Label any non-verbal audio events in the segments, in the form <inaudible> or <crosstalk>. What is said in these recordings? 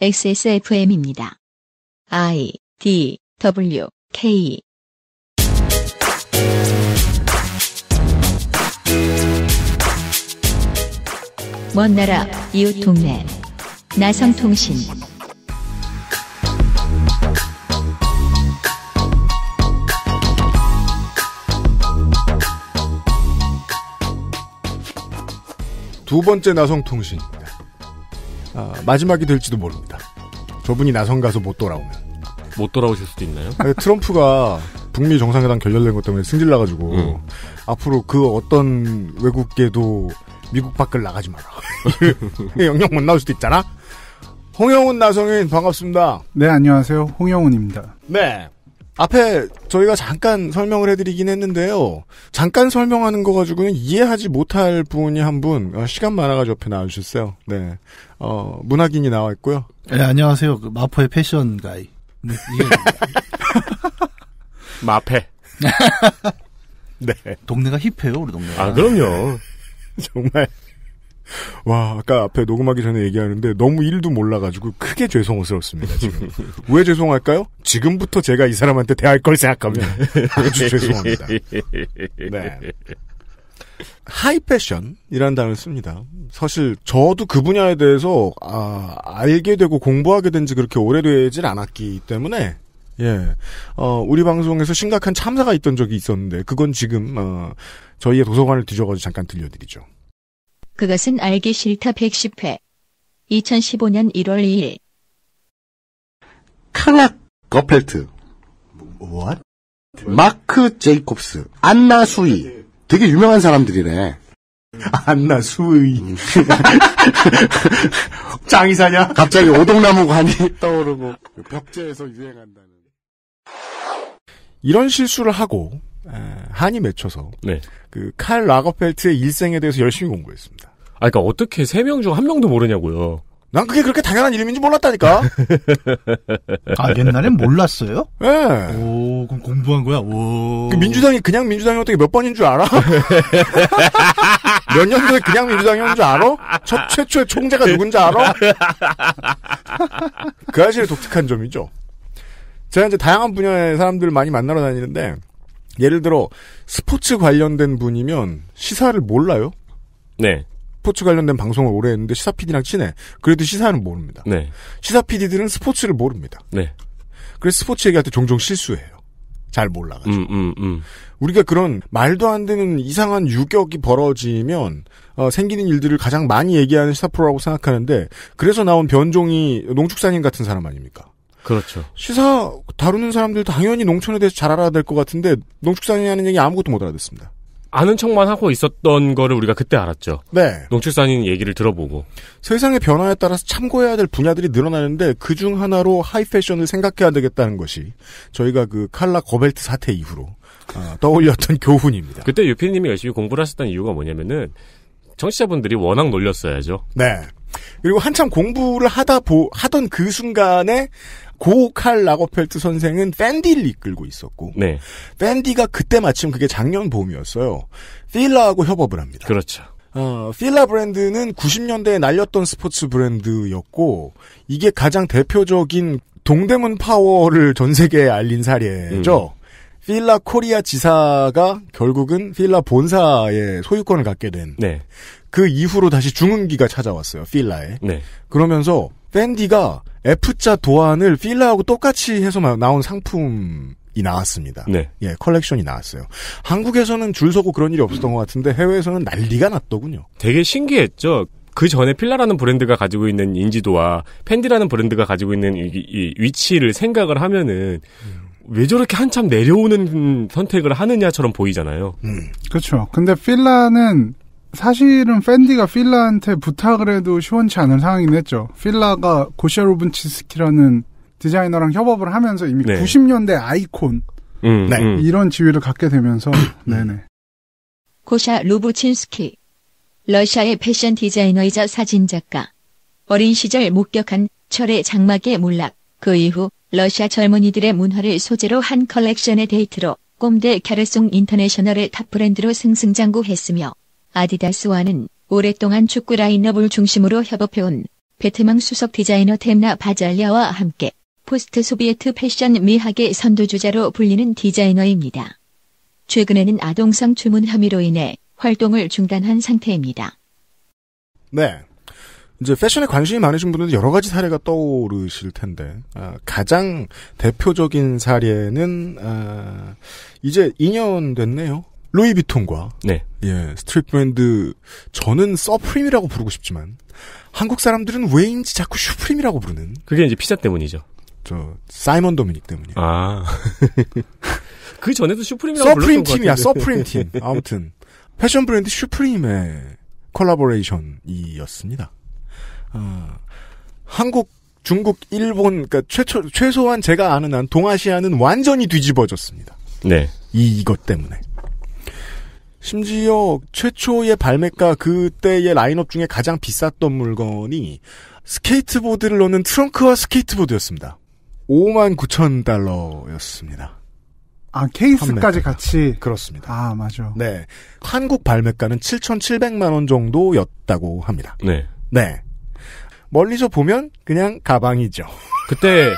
XSFM입니다. I D W K 먼 나라 이웃 동네 나성통신 두 번째 나성통신 아, 마지막이 될지도 모릅니다. 저분이 나선 가서 못 돌아오면 못 돌아오실 수도 있나요? 아니, 트럼프가 북미 정상회담 결렬된 것 때문에 승질 나가지고 음. 앞으로 그 어떤 외국계도 미국 밖을 나가지 마라. <laughs> 영영 못 나올 수도 있잖아. 홍영훈 나성인 반갑습니다. 네 안녕하세요 홍영훈입니다. 네 앞에 저희가 잠깐 설명을 해드리긴 했는데요. 잠깐 설명하는 거 가지고는 이해하지 못할 분이 한 분, 어, 시간 많아가지고 옆에 나와주셨어요. 네. 어, 문학인이 나와 있고요. 네, 안녕하세요. 그 마포의 패션 가이. 네, <laughs> 마패. <laughs> 네. 동네가 힙해요, 우리 동네가. 아, 그럼요. <laughs> 정말. 와, 아까 앞에 녹음하기 전에 얘기하는데 너무 일도 몰라가지고 크게 죄송스럽습니다, 지금. <laughs> 왜 죄송할까요? 지금부터 제가 이 사람한테 대할 걸 생각하면 아주 <laughs> 죄송합니다. 네. 하이 패션이란 단어를 씁니다. 사실 저도 그 분야에 대해서 아, 알게 되고 공부하게 된 지 그렇게 오래되질 않았기 때문에 예, 어, 우리 방송에서 심각한 참사가 있던 적이 있었는데 그건 지금 어, 저희의 도서관을 뒤져가지고 잠깐 들려드리죠. 그것은 알기 싫다 110회 2015년 1월 2일 카나 거펠트 What? 마크 제이콥스 안나 수이 되게 유명한 사람들이네 안나 수이 장이사냐? <laughs> 갑자기 오동나무 관이 떠오르고 벽제에서 유행한다는 이런 실수를 하고 예, 한이 맺혀서 네. 그칼 라거펠트의 일생에 대해서 열심히 공부했습니다. 아, 그러니까 어떻게 세 명 중 한 명도 모르냐고요. 난 그게 그렇게 당연한 이름인지 몰랐다니까. <laughs> 아 옛날엔 몰랐어요? 예. 네. 오 그럼 공부한 거야. 오. 그 민주당이 그냥 민주당이 어떻게 몇 번인 줄 알아? <laughs> 몇 년도에 그냥 민주당이 온 줄 알아? 첫 최초의 총재가 누군지 알아? <laughs> 그 사실 독특한 점이죠. 제가 이제 다양한 분야의 사람들을 많이 만나러 다니는데 예를 들어 스포츠 관련된 분이면 시사를 몰라요. 네. 스포츠 관련된 방송을 오래 했는데 시사 PD랑 친해. 그래도 시사는 모릅니다. 네. 시사 PD들은 스포츠를 모릅니다. 네. 그래서 스포츠 얘기할 때 종종 실수해요. 잘 몰라가지고. 음, 음, 음. 우리가 그런 말도 안 되는 이상한 유격이 벌어지면 어, 생기는 일들을 가장 많이 얘기하는 시사 프로라고 생각하는데 그래서 나온 변종이 농축산인 같은 사람 아닙니까? 그렇죠. 시사 다루는 사람들 당연히 농촌에 대해서 잘 알아야 될 것 같은데 농축산이라는 얘기 아무것도 못 알아듣습니다. 아는 척만 하고 있었던 거를 우리가 그때 알았죠. 네. 농축산인 얘기를 들어보고. 세상의 변화에 따라서 참고해야 될 분야들이 늘어나는데 그 중 하나로 하이 패션을 생각해야 되겠다는 것이 저희가 그 칼라 거벨트 사태 이후로 아, 떠올렸던 <laughs> 교훈입니다. 그때 유피님이 열심히 공부를 하셨다는 이유가 뭐냐면은 청취자분들이 워낙 놀렸어야죠. 네. 그리고 한참 공부를 하다 보, 하던 그 순간에 고칼 라거펠트 선생은 팬디를 이끌고 있었고 네. 팬디가 그때 마침 그게 작년 봄이었어요. 필라하고 협업을 합니다. 그렇죠. 어, 필라 브랜드는 90년대에 날렸던 스포츠 브랜드였고 이게 가장 대표적인 동대문 파워를 전 세계에 알린 사례죠. 음. 필라 코리아 지사가 결국은 필라 본사의 소유권을 갖게 된 네. 그 이후로 다시 중흥기가 찾아왔어요. 필라에. 네. 그러면서 밴디가 F자 도안을 필라하고 똑같이 해서 나온 상품이 나왔습니다. 네. 예, 컬렉션이 나왔어요. 한국에서는 줄 서고 그런 일이 없었던 것 같은데 해외에서는 난리가 났더군요. 되게 신기했죠. 그 전에 필라라는 브랜드가 가지고 있는 인지도와 팬디라는 브랜드가 가지고 있는 이, 이 위치를 생각을 하면은 왜 저렇게 한참 내려오는 선택을 하느냐처럼 보이잖아요. 음. 그렇죠. 근데 필라는 사실은 팬디가 필라한테 부탁을 해도 시원치 않은 상황이긴 했죠. 필라가 고셰루분치스키라는 디자이너랑 협업을 하면서 이미 네. 90년대 아이콘 음, 네. 음. 이런 지위를 갖게 되면서 음. 네네. 고샤 루부친스키 러시아의 패션 디자이너이자 사진작가 어린 시절 목격한 철의 장막의 몰락 그 이후 러시아 젊은이들의 문화를 소재로 한 컬렉션의 데이트로 꼼대 갸르송 인터내셔널의 탑 브랜드로 승승장구했으며 아디다스와는 오랫동안 축구 라인업을 중심으로 협업해온 베트망 수석 디자이너 템나 바잘리아와 함께 포스트 소비에트 패션 미학의 선두주자로 불리는 디자이너입니다. 최근에는 아동성 주문 혐의로 인해 활동을 중단한 상태입니다. 네. 이제 패션에 관심이 많으신 분들은 여러 가지 사례가 떠오르실 텐데 아, 가장 대표적인 사례는 아, 이제 2년 됐네요. 루이비통과 네. 예, 스트릿 브랜드 저는 서프림이라고 부르고 싶지만 한국 사람들은 왜인지 자꾸 슈프림이라고 부르는 그게 이제 피자 때문이죠. 저 사이먼 도미닉 때문이에요. 아. <laughs> 그 전에도 슈프림이라고 서프림 팀이야. 서프림 팀. 아무튼 패션 브랜드 슈프림의 콜라보레이션이었습니다. 아, 한국, 중국, 일본 그러니까 최초 최소한 제가 아는 한 동아시아는 완전히 뒤집어졌습니다. 네. 이 이것 때문에. 심지어 최초의 발매가 그때의 라인업 중에 가장 비쌌던 물건이 스케이트보드를 넣는 트렁크와 스케이트보드였습니다. 5만 9천 달러였습니다. 아, 케이스까지 같이. 그렇습니다. 아, 맞아. 네. 한국 발매가는 7,700만원 정도였다고 합니다. 네. 네. 멀리서 보면 그냥 가방이죠. 그때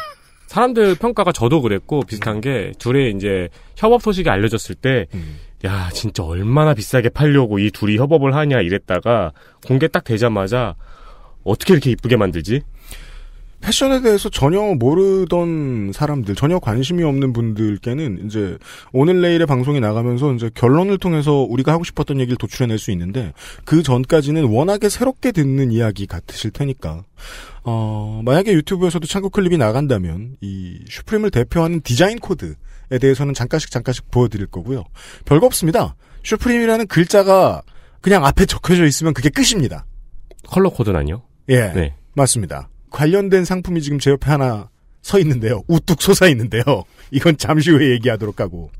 사람들 평가가 저도 그랬고 비슷한 게 둘의 이제 협업 소식이 알려졌을 때 음. 야, 진짜 얼마나 비싸게 팔려고 이 둘이 협업을 하냐 이랬다가 공개 딱 되자마자 어떻게 이렇게 이쁘게 만들지? 패션에 대해서 전혀 모르던 사람들, 전혀 관심이 없는 분들께는 이제 오늘 내일의 방송이 나가면서 이제 결론을 통해서 우리가 하고 싶었던 얘기를 도출해낼 수 있는데 그 전까지는 워낙에 새롭게 듣는 이야기 같으실 테니까 어, 만약에 유튜브에서도 창고 클립이 나간다면 이 슈프림을 대표하는 디자인 코드 에 대해서는 잠깐씩 잠깐씩 보여드릴 거고요. 별거 없습니다. 슈프림이라는 글자가 그냥 앞에 적혀져 있으면 그게 끝입니다. 컬러 코드는요? 예, 네. 맞습니다. 관련된 상품이 지금 제 옆에 하나 서 있는데요. 우뚝 솟아 있는데요. <laughs> 이건 잠시 후에 얘기하도록 하고.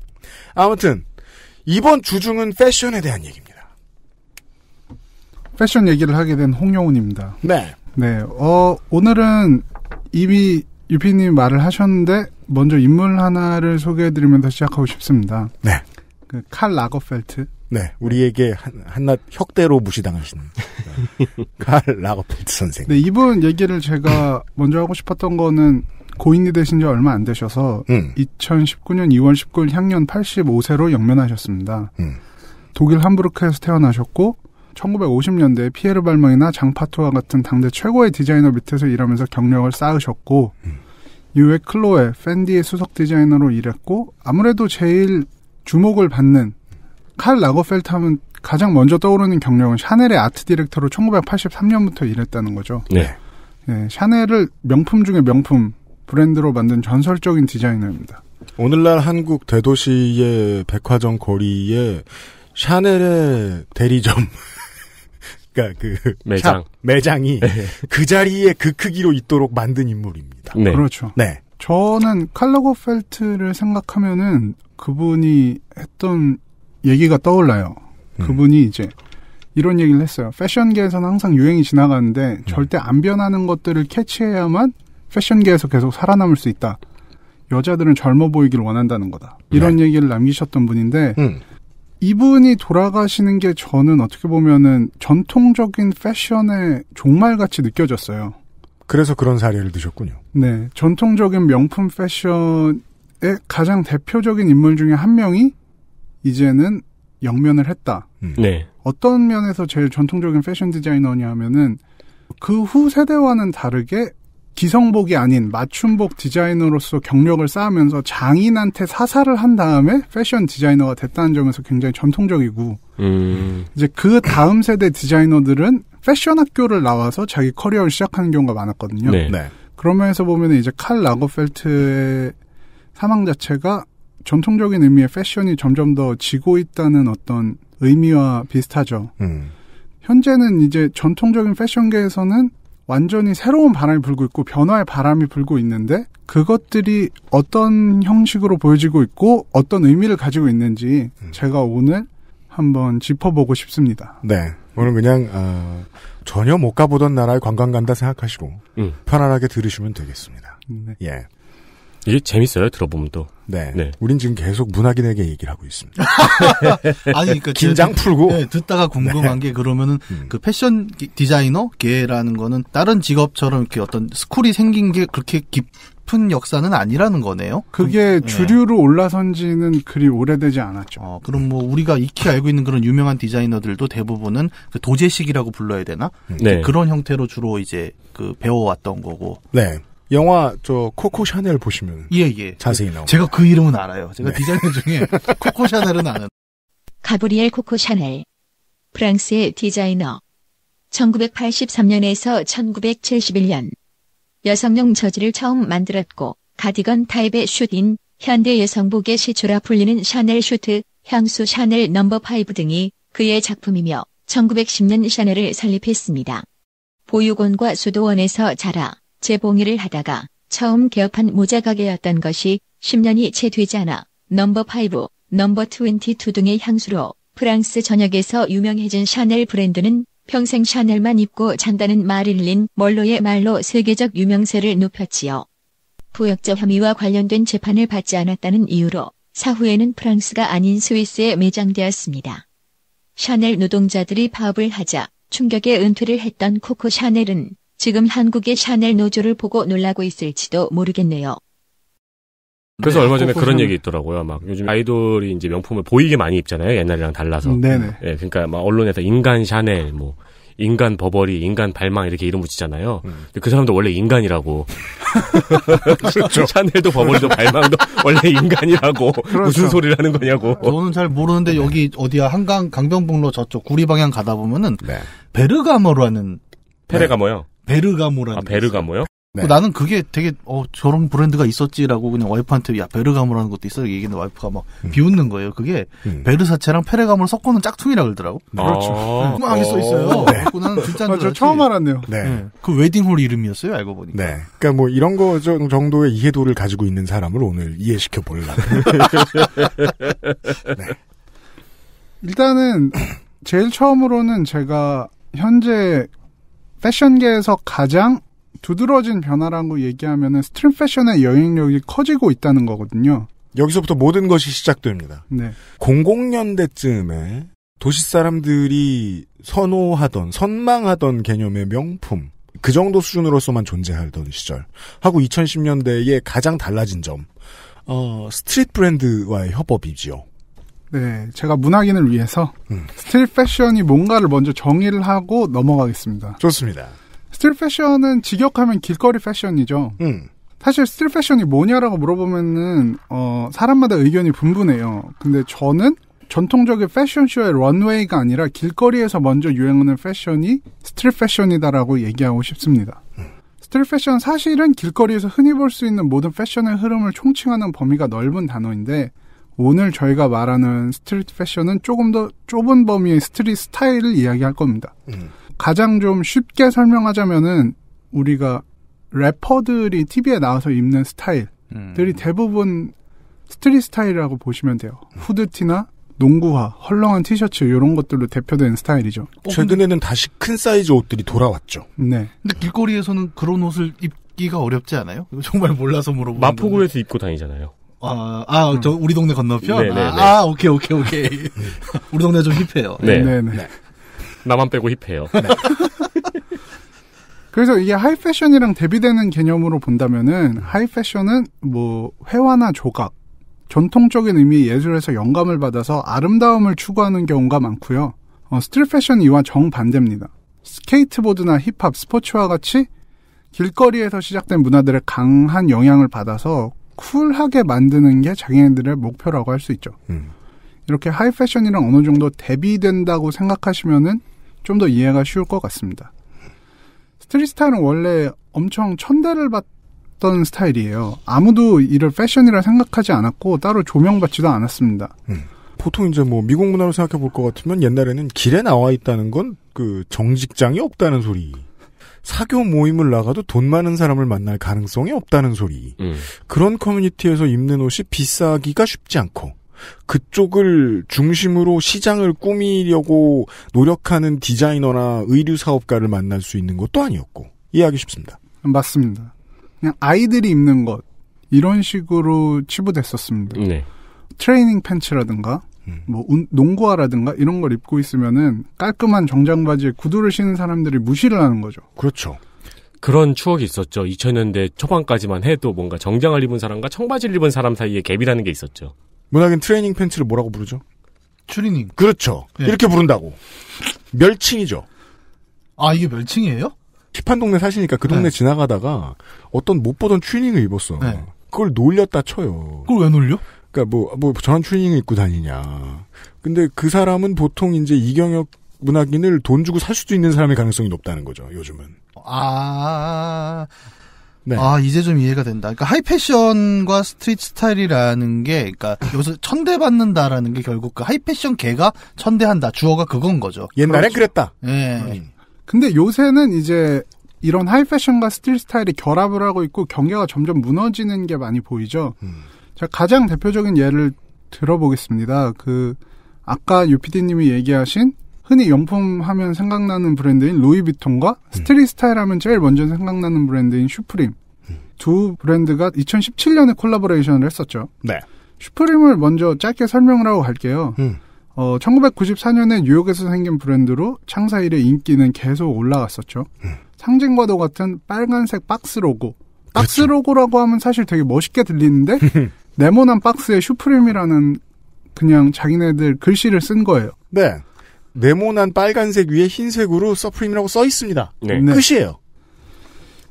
아무튼 이번 주중은 패션에 대한 얘기입니다. 패션 얘기를 하게 된 홍영훈입니다. 네. 네. 어, 오늘은 이미 유피님이 말을 하셨는데 먼저 인물 하나를 소개해드리면서 시작하고 싶습니다. 네. 그칼 라거펠트. 네, 우리에게 한, 한낱 혁대로 무시당하시는 <laughs> 칼 라거펠트 선생. 네, 이분 얘기를 제가 먼저 하고 싶었던 거는 고인이 되신 지 얼마 안 되셔서 음. 2019년 2월 19일 향년 85세로 영면하셨습니다. 음. 독일 함부르크에서 태어나셨고 1950년대 피에르 발망이나 장파토와 같은 당대 최고의 디자이너 밑에서 일하면서 경력을 쌓으셨고 음. 이에 클로에, 팬디의 수석 디자이너로 일했고 아무래도 제일 주목을 받는 칼 라거펠트 하면 가장 먼저 떠오르는 경력은 샤넬의 아트 디렉터로 1983년부터 일했다는 거죠. 네. 네 샤넬을 명품 중에 명품 브랜드로 만든 전설적인 디자이너입니다. 오늘날 한국 대도시의 백화점 거리에 샤넬의 대리점 <laughs> 그러니까 그 매장 매장이 네. 그 자리에 그 크기로 있도록 만든 인물입니다. 네. 그렇죠. 네. 저는 칼로고 펠트를 생각하면은 그분이 했던 얘기가 떠올라요. 음. 그분이 이제 이런 얘기를 했어요. 패션계에서는 항상 유행이 지나가는데 음. 절대 안 변하는 것들을 캐치해야만 패션계에서 계속 살아남을 수 있다. 여자들은 젊어 보이기를 원한다는 거다. 이런 네. 얘기를 남기셨던 분인데 음. 이분이 돌아가시는 게 저는 어떻게 보면은 전통적인 패션의 종말같이 느껴졌어요. 그래서 그런 사례를 드셨군요. 네. 전통적인 명품 패션의 가장 대표적인 인물 중에 한 명이 이제는 영면을 했다. 음. 네. 어떤 면에서 제일 전통적인 패션 디자이너냐 하면은 그 후 세대와는 다르게 기성복이 아닌 맞춤복 디자이너로서 경력을 쌓으면서 장인한테 사사를 한 다음에 패션 디자이너가 됐다는 점에서 굉장히 전통적이고 음. 이제 그 다음 세대 디자이너들은 패션 학교를 나와서 자기 커리어를 시작하는 경우가 많았거든요. 네. 네. 그러면서 보면 이제 칼 라거펠트의 사망 자체가 전통적인 의미의 패션이 점점 더 지고 있다는 어떤 의미와 비슷하죠. 음. 현재는 이제 전통적인 패션계에서는 완전히 새로운 바람이 불고 있고 변화의 바람이 불고 있는데 그것들이 어떤 형식으로 보여지고 있고 어떤 의미를 가지고 있는지 음. 제가 오늘 한번 짚어보고 싶습니다. 네. 오늘 그냥 어, 전혀 못 가보던 나라에 관광 간다 생각하시고 음. 편안하게 들으시면 되겠습니다. 네. 예. 이게 재밌어요 들어보면 또. 네. 네. 우린 지금 계속 문학인에게 얘기를 하고 있습니다. <laughs> 아니, 그니까 긴장 풀고. 네, 듣다가 궁금한 네. 게 그러면은 음. 그 패션 디자이너계라는 거는 다른 직업처럼 이렇게 어떤 스쿨이 생긴 게 그렇게 깊은 역사는 아니라는 거네요. 그게 음, 네. 주류로 올라선 지는 그리 오래되지 않았죠. 어, 그럼 뭐 우리가 익히 알고 있는 그런 유명한 디자이너들도 대부분은 그 도제식이라고 불러야 되나? 음. 네. 그런 형태로 주로 이제 그 배워왔던 거고. 네. 영화 저 코코 샤넬 보시면 예, 예. 자세히 나옵니다. 제가 그 이름은 알아요. 제가 네. 디자이너 중에 <laughs> 코코 샤넬은 아는. 가브리엘 코코 샤넬. 프랑스의 디자이너. 1983년에서 1971년 여성용 저지를 처음 만들었고 가디건 타입의 슛인 현대 여성복의 시초라 불리는 샤넬 슈트, 향수 샤넬 넘버 no. 5 등이 그의 작품이며 1910년 샤넬을 설립했습니다. 보육원과 수도원에서 자라 재봉일을 하다가 처음 개업한 모자가게였던 것이 10년이 채 되지 않아 넘버 5, 넘버 22 등의 향수로 프랑스 전역에서 유명해진 샤넬 브랜드는 평생 샤넬만 입고 잔다는 마릴린 멀로의 말로 세계적 유명세를 높였지요. 부역자 혐의와 관련된 재판을 받지 않았다는 이유로 사후에는 프랑스가 아닌 스위스에 매장되었습니다. 샤넬 노동자들이 파업을 하자 충격에 은퇴를 했던 코코 샤넬은 지금 한국의 샤넬 노조를 보고 놀라고 있을지도 모르겠네요. 그래서 네, 얼마 전에 그런 얘기 있더라고요. 막 요즘 아이돌이 이제 명품을 보이게 많이 입잖아요. 옛날이랑 달라서. 네네. 예, 그러니까 막 언론에서 인간 샤넬, 뭐 인간 버버리, 인간 발망 이렇게 이름 붙이잖아요. 음. 그 사람도 원래 인간이라고. 그렇죠. <laughs> 샤넬도 버버리도 발망도 원래 인간이라고 그렇죠. 무슨 소리를 하는 거냐고. 저는 잘 모르는데 여기 어디야 한강 강변북로 저쪽 구리 방향 가다 보면은 네. 베르가모라는 페레가모요. 베르가모라는. 아, 베르가모요? 네. 어, 나는 그게 되게 어 저런 브랜드가 있었지라고 그냥 와이프한테 야 베르가모라는 것도 있어 얘기했는데 와이프가 막 음. 비웃는 거예요. 그게 음. 베르사체랑 페레가모를 섞어놓은 짝퉁이라 그러더라고. 네. 그렇죠. 아~ 그렇죠. 엉망하게 아~ 써 있어요. 네. 어. 네. 나는 진짜 아, 저 처음 알았네요. 네. 네. 그 웨딩홀 이름이었어요. 알고 보니까. 네. 그러니까 뭐 이런 거 정도의 이해도를 가지고 있는 사람을 오늘 이해시켜 볼라. <laughs> 네. 일단은 제일 처음으로는 제가 현재 패션계에서 가장 두드러진 변화라고 얘기하면은 스트림 패션의 영향력이 커지고 있다는 거거든요. 여기서부터 모든 것이 시작됩니다. 네. 00년대쯤에 도시 사람들이 선호하던 선망하던 개념의 명품 그 정도 수준으로서만 존재하던 시절 하고 2010년대에 가장 달라진 점 어, 스트릿 브랜드와의 협업이지요. 네, 제가 문학인을 위해서 음. 스틸 패션이 뭔가를 먼저 정의를 하고 넘어가겠습니다. 좋습니다. 스틸 패션은 직역하면 길거리 패션이죠. 음. 사실 스틸 패션이 뭐냐라고 물어보면은 어, 사람마다 의견이 분분해요. 근데 저는 전통적인 패션쇼의 런웨이가 아니라 길거리에서 먼저 유행하는 패션이 스틸 패션이다라고 얘기하고 싶습니다. 음. 스틸 패션 사실은 길거리에서 흔히 볼 수 있는 모든 패션의 흐름을 총칭하는 범위가 넓은 단어인데 오늘 저희가 말하는 스트리트 패션은 조금 더 좁은 범위의 스트릿 스타일을 이야기할 겁니다. 음. 가장 좀 쉽게 설명하자면은 우리가 래퍼들이 TV에 나와서 입는 스타일들이 음. 대부분 스트릿 스타일이라고 보시면 돼요. 후드티나 농구화, 헐렁한 티셔츠 이런 것들로 대표되는 스타일이죠. 최근에는 다시 큰 사이즈 옷들이 돌아왔죠. 네. 근데 길거리에서는 그런 옷을 입기가 어렵지 않아요? 정말 몰라서 물어보는 마포구에서 건데. 입고 다니잖아요. 아, 아, 아, 저 우리 동네 건너편. 네네네. 네, 네. 아, 오케이, 오케이, 오케이. <laughs> 우리 동네 좀 힙해요. 네, 네, 네. 네. 나만 빼고 힙해요. 네. <laughs> 그래서 이게 하이 패션이랑 대비되는 개념으로 본다면은 하이 패션은 뭐 회화나 조각, 전통적인 의미의 예술에서 영감을 받아서 아름다움을 추구하는 경우가 많고요. 어, 스트릿 패션 이와 정반대입니다. 스케이트보드나 힙합, 스포츠와 같이 길거리에서 시작된 문화들의 강한 영향을 받아서 쿨하게 만드는 게장애인들의 목표라고 할 수 있죠. 음. 이렇게 하이 패션이랑 어느 정도 대비된다고 생각하시면은 좀 더 이해가 쉬울 것 같습니다. 스트리 스타일은 원래 엄청 천대를 받던 스타일이에요. 아무도 이를 패션이라 생각하지 않았고 따로 조명받지도 않았습니다. 음. 보통 이제 뭐 미국 문화로 생각해 볼 것 같으면 옛날에는 길에 나와 있다는 건 그 정직장이 없다는 소리. 사교 모임을 나가도 돈 많은 사람을 만날 가능성이 없다는 소리. 음. 그런 커뮤니티에서 입는 옷이 비싸기가 쉽지 않고 그쪽을 중심으로 시장을 꾸미려고 노력하는 디자이너나 의류 사업가를 만날 수 있는 것도 아니었고 이해하기 쉽습니다. 맞습니다. 그냥 아이들이 입는 것 이런 식으로 치부됐었습니다. 네. 트레이닝 팬츠라든가 뭐 농구화라든가 이런 걸 입고 있으면은 깔끔한 정장 바지에 구두를 신는 사람들이 무시를 하는 거죠. 그렇죠. 그런 추억이 있었죠. 2000년대 초반까지만 해도 뭔가 정장을 입은 사람과 청바지를 입은 사람 사이에 갭이라는 게 있었죠. 문학인 트레이닝 팬츠를 뭐라고 부르죠? 추리닝. 그렇죠. 네. 이렇게 부른다고. 멸칭이죠. 아, 이게 멸칭이에요? 시판 동네 사시니까 그 동네 네. 지나가다가 어떤 못 보던 추리닝을 입었어. 네. 그걸 놀렸다 쳐요. 그걸 왜 놀려? 그러니까 뭐, 아, 뭐, 저한 튜닝 입고 다니냐. 근데 그 사람은 보통 이제 이경혁 문학인을 돈 주고 살 수도 있는 사람의 가능성이 높다는 거죠, 요즘은. 아, 네. 아, 이제 좀 이해가 된다. 그러니까 하이 패션과 스트릿 스타일이라는 게, 그러니까 여기서 <laughs> 천대받는다라는 게 결국 그 하이 패션 개가 천대한다. 주어가 그건 거죠. 옛날엔 그렇죠. 그랬다 예. 네. 근데 요새는 이제 이런 하이 패션과 스트릿 스타일이 결합을 하고 있고 경계가 점점 무너지는 게 많이 보이죠. 음. 제가 가장 대표적인 예를 들어보겠습니다. 그 아까 유피디님이 얘기하신 흔히 연품하면 생각나는 브랜드인 루이비통과 음. 스트리스타일하면 제일 먼저 생각나는 브랜드인 슈프림 음. 두 브랜드가 2017년에 콜라보레이션을 했었죠. 네. 슈프림을 먼저 짧게 설명을 하고 갈게요. 음. 어, 1994년에 뉴욕에서 생긴 브랜드로 창사 일의 인기는 계속 올라갔었죠. 음. 상징과도 같은 빨간색 박스 로고. 박스 그렇죠. 로고라고 하면 사실 되게 멋있게 들리는데 <laughs> 네모난 박스에 슈프림이라는 그냥 자기네들 글씨를 쓴 거예요. 네. 네모난 빨간색 위에 흰색으로 서프림이라고 써 있습니다. 네. 네. 끝이에요.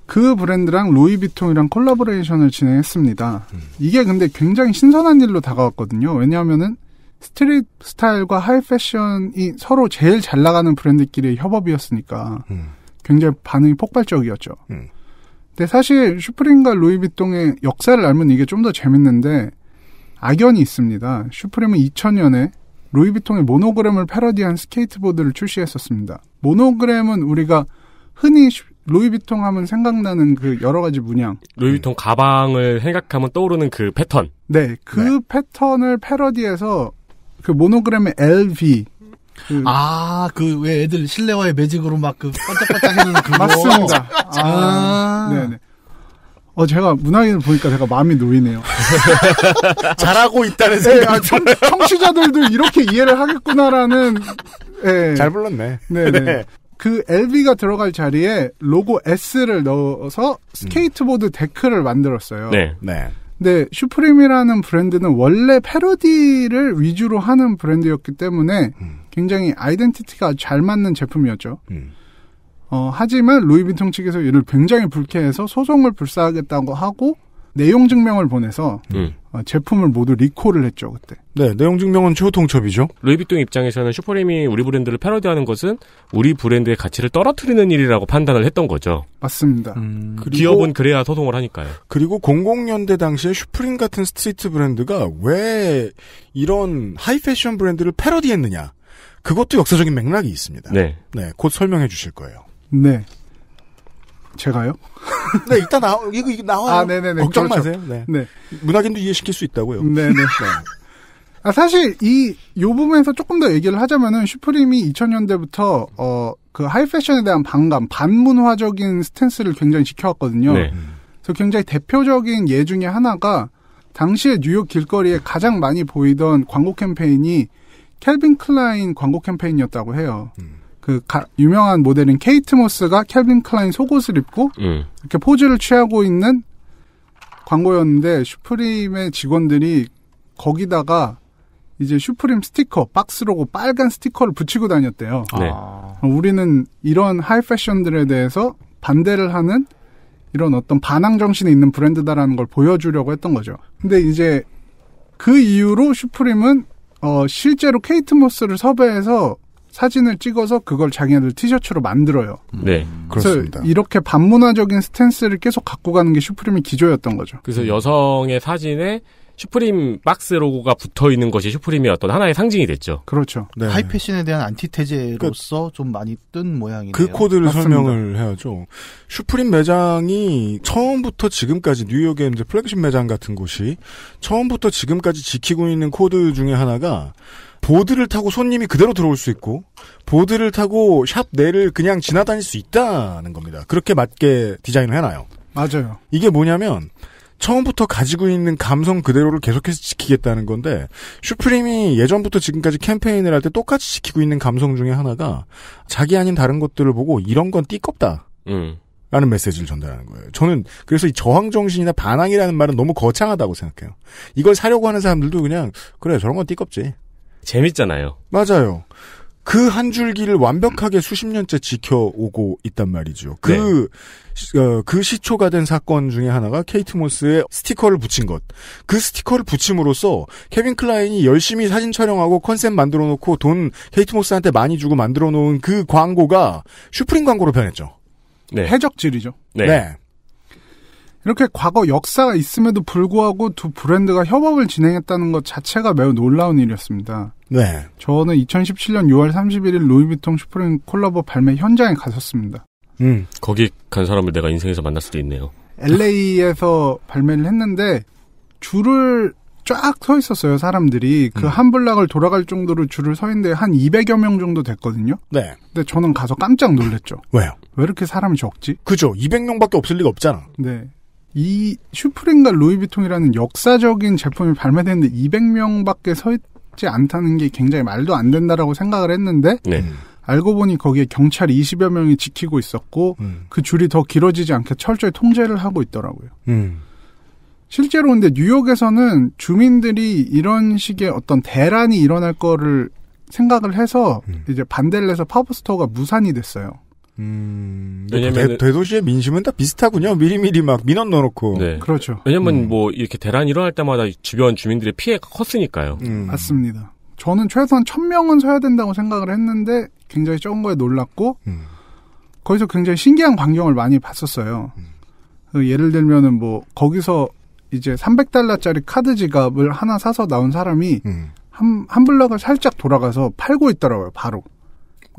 그 브랜드랑 루이비통이랑 콜라보레이션을 진행했습니다. 음. 이게 근데 굉장히 신선한 일로 다가왔거든요. 왜냐하면은 스트릿 스타일과 하이 패션이 서로 제일 잘 나가는 브랜드끼리의 협업이었으니까 음. 굉장히 반응이 폭발적이었죠. 음. 근데 사실 슈프림과 루이비통의 역사를 알면 이게 좀 더 재밌는데 악연이 있습니다. 슈프림은 2000년에 루이비통의 모노그램을 패러디한 스케이트보드를 출시했었습니다. 모노그램은 우리가 흔히 루이비통 하면 생각나는 그 여러 가지 문양. 루이비통 네. 가방을 생각하면 떠오르는 그 패턴. 네, 그 네. 패턴을 패러디해서 그 모노그램의 LV 음. 아, 그, 왜 애들 실내화의 매직으로 막 그 반짝반짝 해는 그거. 맞습니다. 아, 네네. 어, 제가 문학인을 보니까 제가 마음이 놓이네요. <laughs> 잘하고 있다는 예, 생각이 네, 아, 청, 청취자들도 이렇게 이해를 하겠구나라는, 네. 잘 불렀네. 네네. 네. 그 LB가 들어갈 자리에 로고 S를 넣어서 스케이트보드 음. 데크를 만들었어요. 네. 네. 근데 슈프림이라는 브랜드는 원래 패러디를 위주로 하는 브랜드였기 때문에 음. 굉장히 아이덴티티가 잘 맞는 제품이었죠. 음. 어, 하지만 루이비통 측에서 이를 굉장히 불쾌해서 소송을 불사하겠다고 하고 내용 증명을 보내서 음. 어, 제품을 모두 리콜을 했죠 그때. 네, 내용 증명은 최후 통첩이죠. 루이비통 입장에서는 슈퍼림이 우리 브랜드를 패러디하는 것은 우리 브랜드의 가치를 떨어뜨리는 일이라고 판단을 했던 거죠. 맞습니다. 음, 기업은 그래야 소송을 하니까요. 그리고 00년대 당시에 슈프림 같은 스트리트 브랜드가 왜 이런 하이패션 브랜드를 패러디했느냐? 그것도 역사적인 맥락이 있습니다. 네. 네, 곧 설명해 주실 거예요. 네. 제가요? <laughs> 네, 일단 나, 이거, 이거 나와요. 아, 네네네. 걱정 그렇죠. 네. 네. 문학인도 이해시킬 수 있다고요. 네네. 네. 아, 사실 이, 요 부분에서 조금 더 얘기를 하자면은 슈프림이 2000년대부터, 어, 그 하이 패션에 대한 반감, 반문화적인 스탠스를 굉장히 지켜왔거든요. 네. 그래서 굉장히 대표적인 예 중에 하나가 당시에 뉴욕 길거리에 가장 많이 보이던 광고 캠페인이 캘빈 클라인 광고 캠페인이었다고 해요. 음. 그 가, 유명한 모델인 케이트 모스가 캘빈 클라인 속옷을 입고 음. 이렇게 포즈를 취하고 있는 광고였는데 슈프림의 직원들이 거기다가 이제 슈프림 스티커 박스 로고 빨간 스티커를 붙이고 다녔대요. 네. 아. 우리는 이런 하이 패션들에 대해서 반대를 하는 이런 어떤 반항 정신이 있는 브랜드다라는 걸 보여주려고 했던 거죠. 근데 이제 그 이후로 슈프림은 어, 실제로 케이트 모스를 섭외해서 사진을 찍어서 그걸 자기네들 티셔츠로 만들어요. 음. 네, 음. 그래서 렇습니다 이렇게 반문화적인 스탠스를 계속 갖고 가는 게 슈프림의 기조였던 거죠. 그래서 여성의 사진에 슈프림 박스 로고가 붙어 있는 것이 슈프림의 어떤 하나의 상징이 됐죠. 그렇죠. 네. 하이 패션에 대한 안티테제로서 그 좀 많이 뜬 모양이네요. 그 코드를 맞습니다. 설명을 해야죠. 슈프림 매장이 처음부터 지금까지 뉴욕의 이제 플래그십 매장 같은 곳이 처음부터 지금까지 지키고 있는 코드 중에 하나가 보드를 타고 손님이 그대로 들어올 수 있고 보드를 타고 샵 내를 그냥 지나다닐 수 있다는 겁니다. 그렇게 맞게 디자인을 해놔요. 맞아요. 이게 뭐냐면 처음부터 가지고 있는 감성 그대로를 계속해서 지키겠다는 건데 슈프림이 예전부터 지금까지 캠페인을 할 때 똑같이 지키고 있는 감성 중에 하나가 자기 아닌 다른 것들을 보고 이런 건 띠껍다. 음. 라는 메시지를 전달하는 거예요. 저는 그래서 이 저항 정신이나 반항이라는 말은 너무 거창하다고 생각해요. 이걸 사려고 하는 사람들도 그냥 그래 저런 건 띠껍지. 재밌잖아요. 맞아요. 그한 줄기를 완벽하게 수십 년째 지켜오고 있단 말이죠. 그, 네. 어, 그 시초가 된 사건 중에 하나가 케이트 모스의 스티커를 붙인 것. 그 스티커를 붙임으로써 케빈 클라인이 열심히 사진 촬영하고 컨셉 만들어 놓고 돈 케이트 모스한테 많이 주고 만들어 놓은 그 광고가 슈프림 광고로 변했죠. 네. 해적질이죠. 네. 네. 이렇게 과거 역사가 있음에도 불구하고 두 브랜드가 협업을 진행했다는 것 자체가 매우 놀라운 일이었습니다. 네. 저는 2017년 6월 31일 루이비통 슈프림 콜라보 발매 현장에 갔었습니다. 음. 거기 간 사람을 내가 인생에서 만날 수도 있네요. LA에서 발매를 했는데 줄을 쫙 서 있었어요, 사람들이. 그한 음. 블락을 돌아갈 정도로 줄을 서 있는데 한 200여 명 정도 됐거든요. 네. 근데 저는 가서 깜짝 놀랐죠. 왜요? 왜 이렇게 사람이 적지? 그죠. 200명밖에 없을 리가 없잖아. 네. 이 슈프림과 루이비통이라는 역사적인 제품이 발매됐는데 200명밖에 서 있지 않다는 게 굉장히 말도 안 된다라고 생각을 했는데 네. 음. 알고 보니 거기에 경찰 20여 명이 지키고 있었고 음. 그 줄이 더 길어지지 않게 철저히 통제를 하고 있더라고요. 음. 실제로 근데 뉴욕에서는 주민들이 이런 식의 어떤 대란이 일어날 거를 생각을 해서 음. 이제 반대를 해서 파브스토어가 무산이 됐어요. 음, 왜냐면 대, 도시의 민심은 다 비슷하군요. 미리미리 막 민원 넣어놓고. 네. 그렇죠. 왜냐면 음. 뭐 이렇게 대란 일어날 때마다 주변 주민들의 피해가 컸으니까요. 음. 음 맞습니다. 저는 최소한 천명은 서야 된다고 생각을 했는데 굉장히 적은 거에 놀랐고 음. 거기서 굉장히 신기한 광경을 많이 봤었어요. 그 예를 들면은 뭐 거기서 이제 300달러짜리 카드 지갑을 하나 사서 나온 사람이 음. 한, 한 블럭을 살짝 돌아가서 팔고 있더라고요, 바로.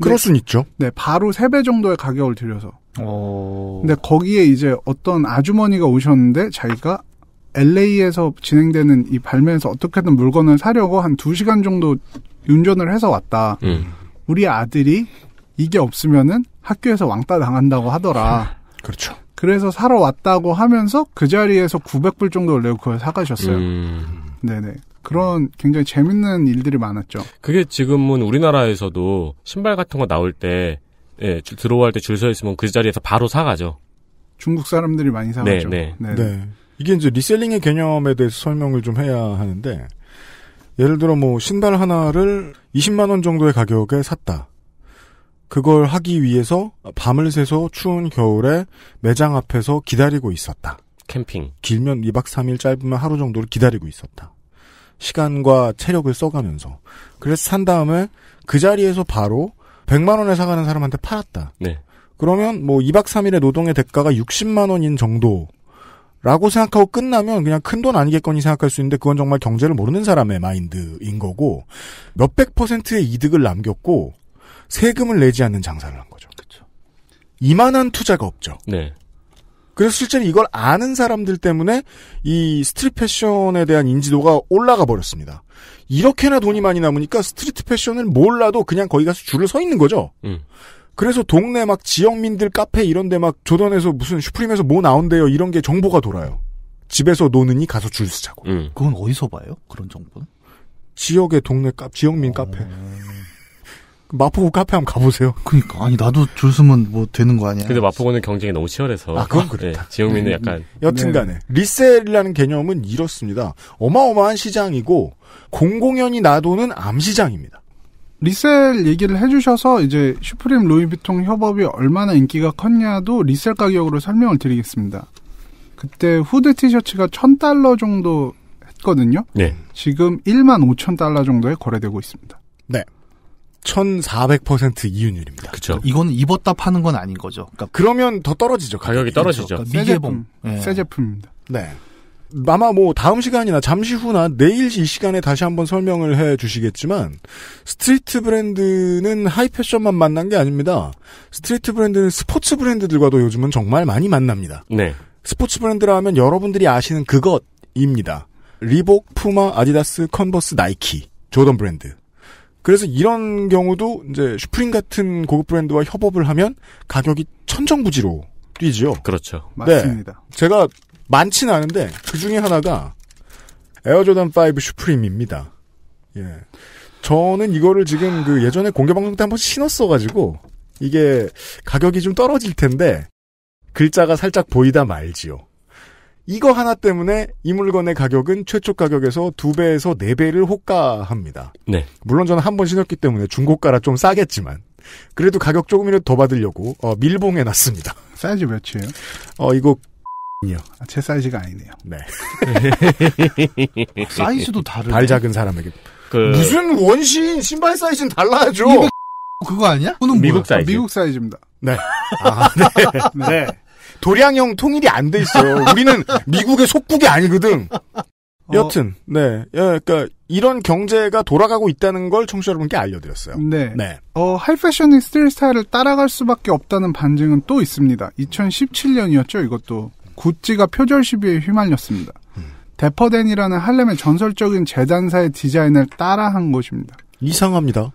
네. 그럴 순 있죠. 네, 바로 3배 정도의 가격을 들여서. 오. 어. 근데 거기에 이제 어떤 아주머니가 오셨는데 자기가 LA에서 진행되는 이 발매에서 어떻게든 물건을 사려고 한2시간 정도 운전을 해서 왔다. 음. 우리 아들이 이게 없으면은 학교에서 왕따 당한다고 하더라. <laughs> 그렇죠. 그래서 사러 왔다고 하면서 그 자리에서 900불 정도를 내고 그걸 사가셨어요. 음. 네네. 그런 굉장히 재밌는 일들이 많았죠. 그게 지금은 우리나라에서도 신발 같은 거 나올 때 예, 들어올 때 줄 서 있으면 그 자리에서 바로 사가죠. 중국 사람들이 많이 사가죠. 네, 네, 네. 네. 이게 이제 리셀링의 개념에 대해서 설명을 좀 해야 하는데 예를 들어 뭐 신발 하나를 20만 원 정도의 가격에 샀다. 그걸 하기 위해서 밤을 새서 추운 겨울에 매장 앞에서 기다리고 있었다. 캠핑. 길면 2박 3일 짧으면 하루 정도를 기다리고 있었다. 시간과 체력을 써가면서 그래서 산 다음에 그 자리에서 바로 100만 원에 사가는 사람한테 팔았다. 네. 그러면 뭐 2박 3일의 노동의 대가가 60만 원인 정도 라고 생각하고 끝나면 그냥 큰 돈 아니겠거니 생각할 수 있는데 그건 정말 경제를 모르는 사람의 마인드인 거고 몇백 퍼센트의 이득을 남겼고 세금을 내지 않는 장사를 한 거죠. 그렇죠. 이만한 투자가 없죠. 네. 그래서 실제로 이걸 아는 사람들 때문에 이 스트릿 패션에 대한 인지도가 올라가 버렸습니다. 이렇게나 돈이 많이 남으니까 스트릿 패션을 몰라도 그냥 거기 가서 줄을 서 있는 거죠. 음. 그래서 동네 막 지역민들 카페 이런 데 막 조던에서 무슨 슈프림에서 뭐 나온대요 이런 게 정보가 돌아요. 집에서 노느니 가서 줄 서자고. 음. 그건 어디서 봐요? 그런 정보는? 지역의 동네 카 지역민 카페. 어. 마포구 카페 한번 가보세요. 그니까 아니 나도 줄 서면 뭐 되는 거 아니야? 근데 마포구는 경쟁이 너무 치열해서 아 그건 그렇다. 네, 지역민은 네, 약간 여튼간에 네. 리셀이라는 개념은 이렇습니다. 어마어마한 시장이고 공공연히 나도는 암시장입니다. 리셀 얘기를 해주셔서 이제 슈프림 루이비통 협업이 얼마나 인기가 컸냐도 리셀 가격으로 설명을 드리겠습니다. 그때 후드 티셔츠가 천 달러 정도 했거든요. 네. 지금 1만 5천 달러 정도에 거래되고 있습니다. 네. 1,400% 이윤율입니다. 그렇죠. 이건 입었다 파는 건 아닌 거죠. 그러니까 그러면 더 떨어지죠. 가격이, 떨어지죠. 그렇죠. 그러니까 미개봉. 새, 제품. 예. 새 제품입니다. 네. 아마 뭐 다음 시간이나 잠시 후나 내일 이 시간에 다시 한번 설명을 해 주시겠지만 스트리트 브랜드는 하이 패션만 만난 게 아닙니다. 스트리트 브랜드는 스포츠 브랜드들과도 요즘은 정말 많이 만납니다. 네. 스포츠 브랜드라 하면 여러분들이 아시는 그것입니다. 리복, 푸마, 아디다스, 컨버스, 나이키, 조던 브랜드. 그래서 이런 경우도 이제 슈프림 같은 고급 브랜드와 협업을 하면 가격이 천정부지로 뛰지 그렇죠. 네. 맞습니다. 네, 제가 많지는 않은데 그 중에 하나가 에어조단 5 슈프림입니다. 예. 저는 이거를 지금 그 예전에 공개 방송 때 한번 신었어가지고 이게 가격이 좀 떨어질 텐데 글자가 살짝 보이다 말지요. 이거 하나 때문에 이 물건의 가격은 최초 가격에서 두 배에서 네 배를 호가합니다. 네. 물론 저는 한 번 신었기 때문에 중고가라 좀 싸겠지만 그래도 가격 조금이라도 더 받으려고 어, 밀봉해 놨습니다. <laughs> 사이즈 몇이에요? 어 이거 이요. 아, 제 사이즈가 아니네요. 네. <laughs> 사이즈도 다르네. 발 작은 사람에게. 그... 무슨 원신 신발 사이즈는 달라야죠. 그거 아니야? 그는 미국 뭐야? 아, 사이즈. 아, 미국 사이즈입니다. 네. <laughs> 아, 네. 네. 네. 도량형 통일이 안 돼 있어요. 우리는 미국의 속국이 아니거든. 어. 여튼 네, 예, 그니까 이런 경제가 돌아가고 있다는 걸 청취자 여러분께 알려드렸어요. 네, 네. 어, 할 패션이 스틸 스타일을 따라갈 수밖에 없다는 반증은 또 있습니다. 2017년이었죠, 이것도 구찌가 표절 시비에 휘말렸습니다. 음. 데퍼덴이라는 할렘의 전설적인 재단사의 디자인을 따라한 것입니다. 이상합니다.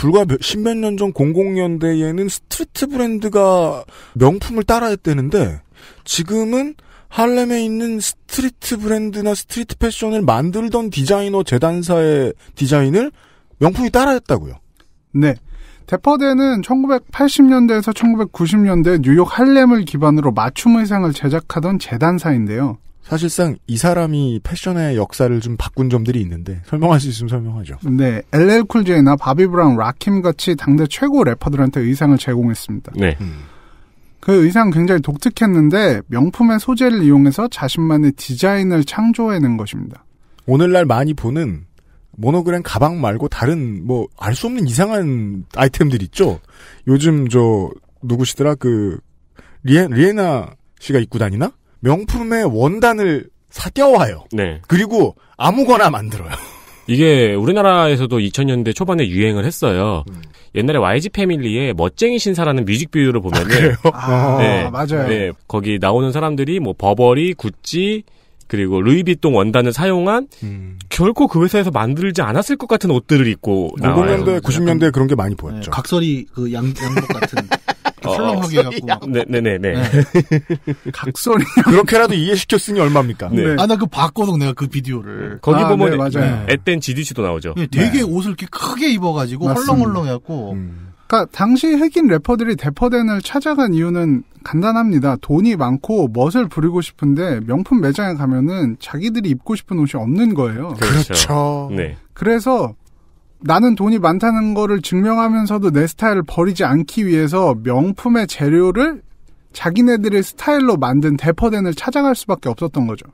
불과 십몇 년 전 00년대에는 스트리트 브랜드가 명품을 따라했대는데 지금은 할렘에 있는 스트리트 브랜드나 스트리트 패션을 만들던 디자이너 재단사의 디자인을 명품이 따라했다고요. 네. 데퍼대는 1980년대에서 1990년대 뉴욕 할렘을 기반으로 맞춤 의상을 제작하던 재단사인데요. 사실상 이 사람이 패션의 역사를 좀 바꾼 점들이 있는데 설명할 수 있으면 설명하죠. 네, LL 쿨제이나 바비 브랑운 라킴 같이 당대 최고 래퍼들한테 의상을 제공했습니다. 네. 음. 그 의상 굉장히 독특했는데 명품의 소재를 이용해서 자신만의 디자인을 창조해낸 것입니다. 오늘날 많이 보는 모노그램 가방 말고 다른 뭐 알 수 없는 이상한 아이템들 있죠. 요즘 저 누구시더라 그 리에, 리에나 씨가 입고 다니나? 명품의 원단을 사껴와요. 네. 그리고 아무거나 만들어요. <laughs> 이게 우리나라에서도 2000년대 초반에 유행을 했어요. 음. 옛날에 YG 패밀리의 멋쟁이 신사라는 뮤직비디오를 보면은 아, 아 어. 네, 아, 맞아요. 네, 거기 나오는 사람들이 뭐 버버리, 구찌 그리고 루이비통 원단을 사용한 음. 결코 그 회사에서 만들지 않았을 것 같은 옷들을 입고 9 0년대 90년대 그런 게 많이 보였죠. 네, 각설이 그 양, 양복 같은 <laughs> 설렁하게 어, 어. 갖고. 네네네. 네. 네, 네, 네. 각설이. 그렇게라도 이해시켰으니 얼마입니까? 네. 아, 나그 봤거든, 내가 그 비디오를. 거기 아, 보면. 네, 맞아요. 음, 앳된 지디씨도 나오죠. 되게 옷을 이렇게 크게 입어가지고 헐렁헐렁 해갖고. 음. 그니까 당시 흑인 래퍼들이 대퍼댄을 찾아간 이유는 간단합니다. 돈이 많고 멋을 부리고 싶은데 명품 매장에 가면은 자기들이 입고 싶은 옷이 없는 거예요. 그렇죠. 그렇죠. 네. 그래서 나는 돈이 많다는 거를 증명하면서도 내 스타일을 버리지 않기 위해서 명품의 재료를 자기네들의 스타일로 만든 대퍼댄을 찾아갈 수밖에 없었던 거죠.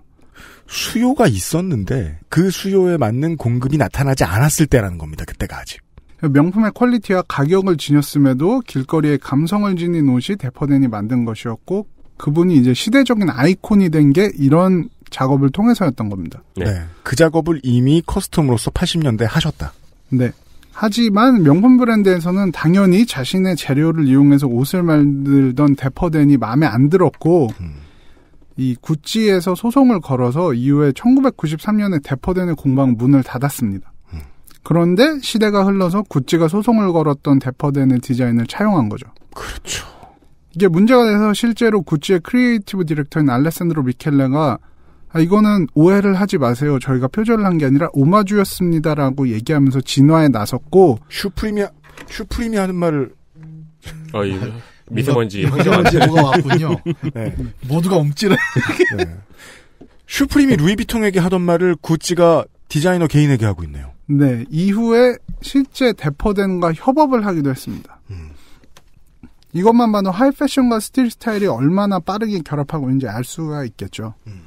수요가 있었는데 그 수요에 맞는 공급이 나타나지 않았을 때라는 겁니다. 그때가 아직. 명품의 퀄리티와 가격을 지녔음에도 길거리에 감성을 지닌 옷이 대퍼댄이 만든 것이었고 그분이 이제 시대적인 아이콘이 된 게 이런 작업을 통해서였던 겁니다. 네. 네. 그 작업을 이미 커스텀으로서 80년대 하셨다. 네. 하지만 명품 브랜드에서는 당연히 자신의 재료를 이용해서 옷을 만들던 데퍼덴이 마음에 안 들었고 음. 이 구찌에서 소송을 걸어서 이후에 1993년에 데퍼덴의 공방 문을 닫았습니다. 음. 그런데 시대가 흘러서 구찌가 소송을 걸었던 데퍼덴의 디자인을 차용한 거죠. 그렇죠. 이게 문제가 돼서 실제로 구찌의 크리에이티브 디렉터인 알레산드로 미켈레가 아, 이거는 오해를 하지 마세요. 저희가 표절을 한 게 아니라 오마주였습니다라고 얘기하면서 진화에 나섰고 슈프림이 슈프림이 하는 말을 아, 예. 미세먼지 미세먼지 뭐가 왔군요. <laughs> 네. 모두가 움찔해. 네. 슈프림이 루이비통에게 하던 말을 구찌가 디자이너 개인에게 하고 있네요. 네, 이후에 실제 대퍼덴과 협업을 하기도 했습니다. 음. 이것만 봐도 하이패션과 스틸 스타일이 얼마나 빠르게 결합하고 있는지 알 수가 있겠죠. 음.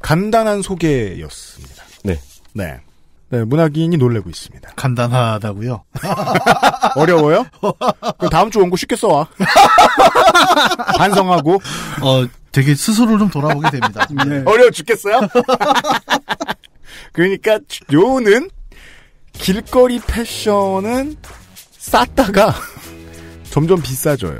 간단한 소개였습니다. 네. 네. 네, 문학인이 놀래고 있습니다. 간단하다고요? <laughs> 어려워요? 그럼 다음 주 원고 쉽게 써와. <laughs> 반성하고. 어, 되게 스스로 좀 돌아보게 됩니다. <laughs> 네. 네. 어려워 죽겠어요? 그러니까 요는 길거리 패션은 쌌다가 점점 비싸져요.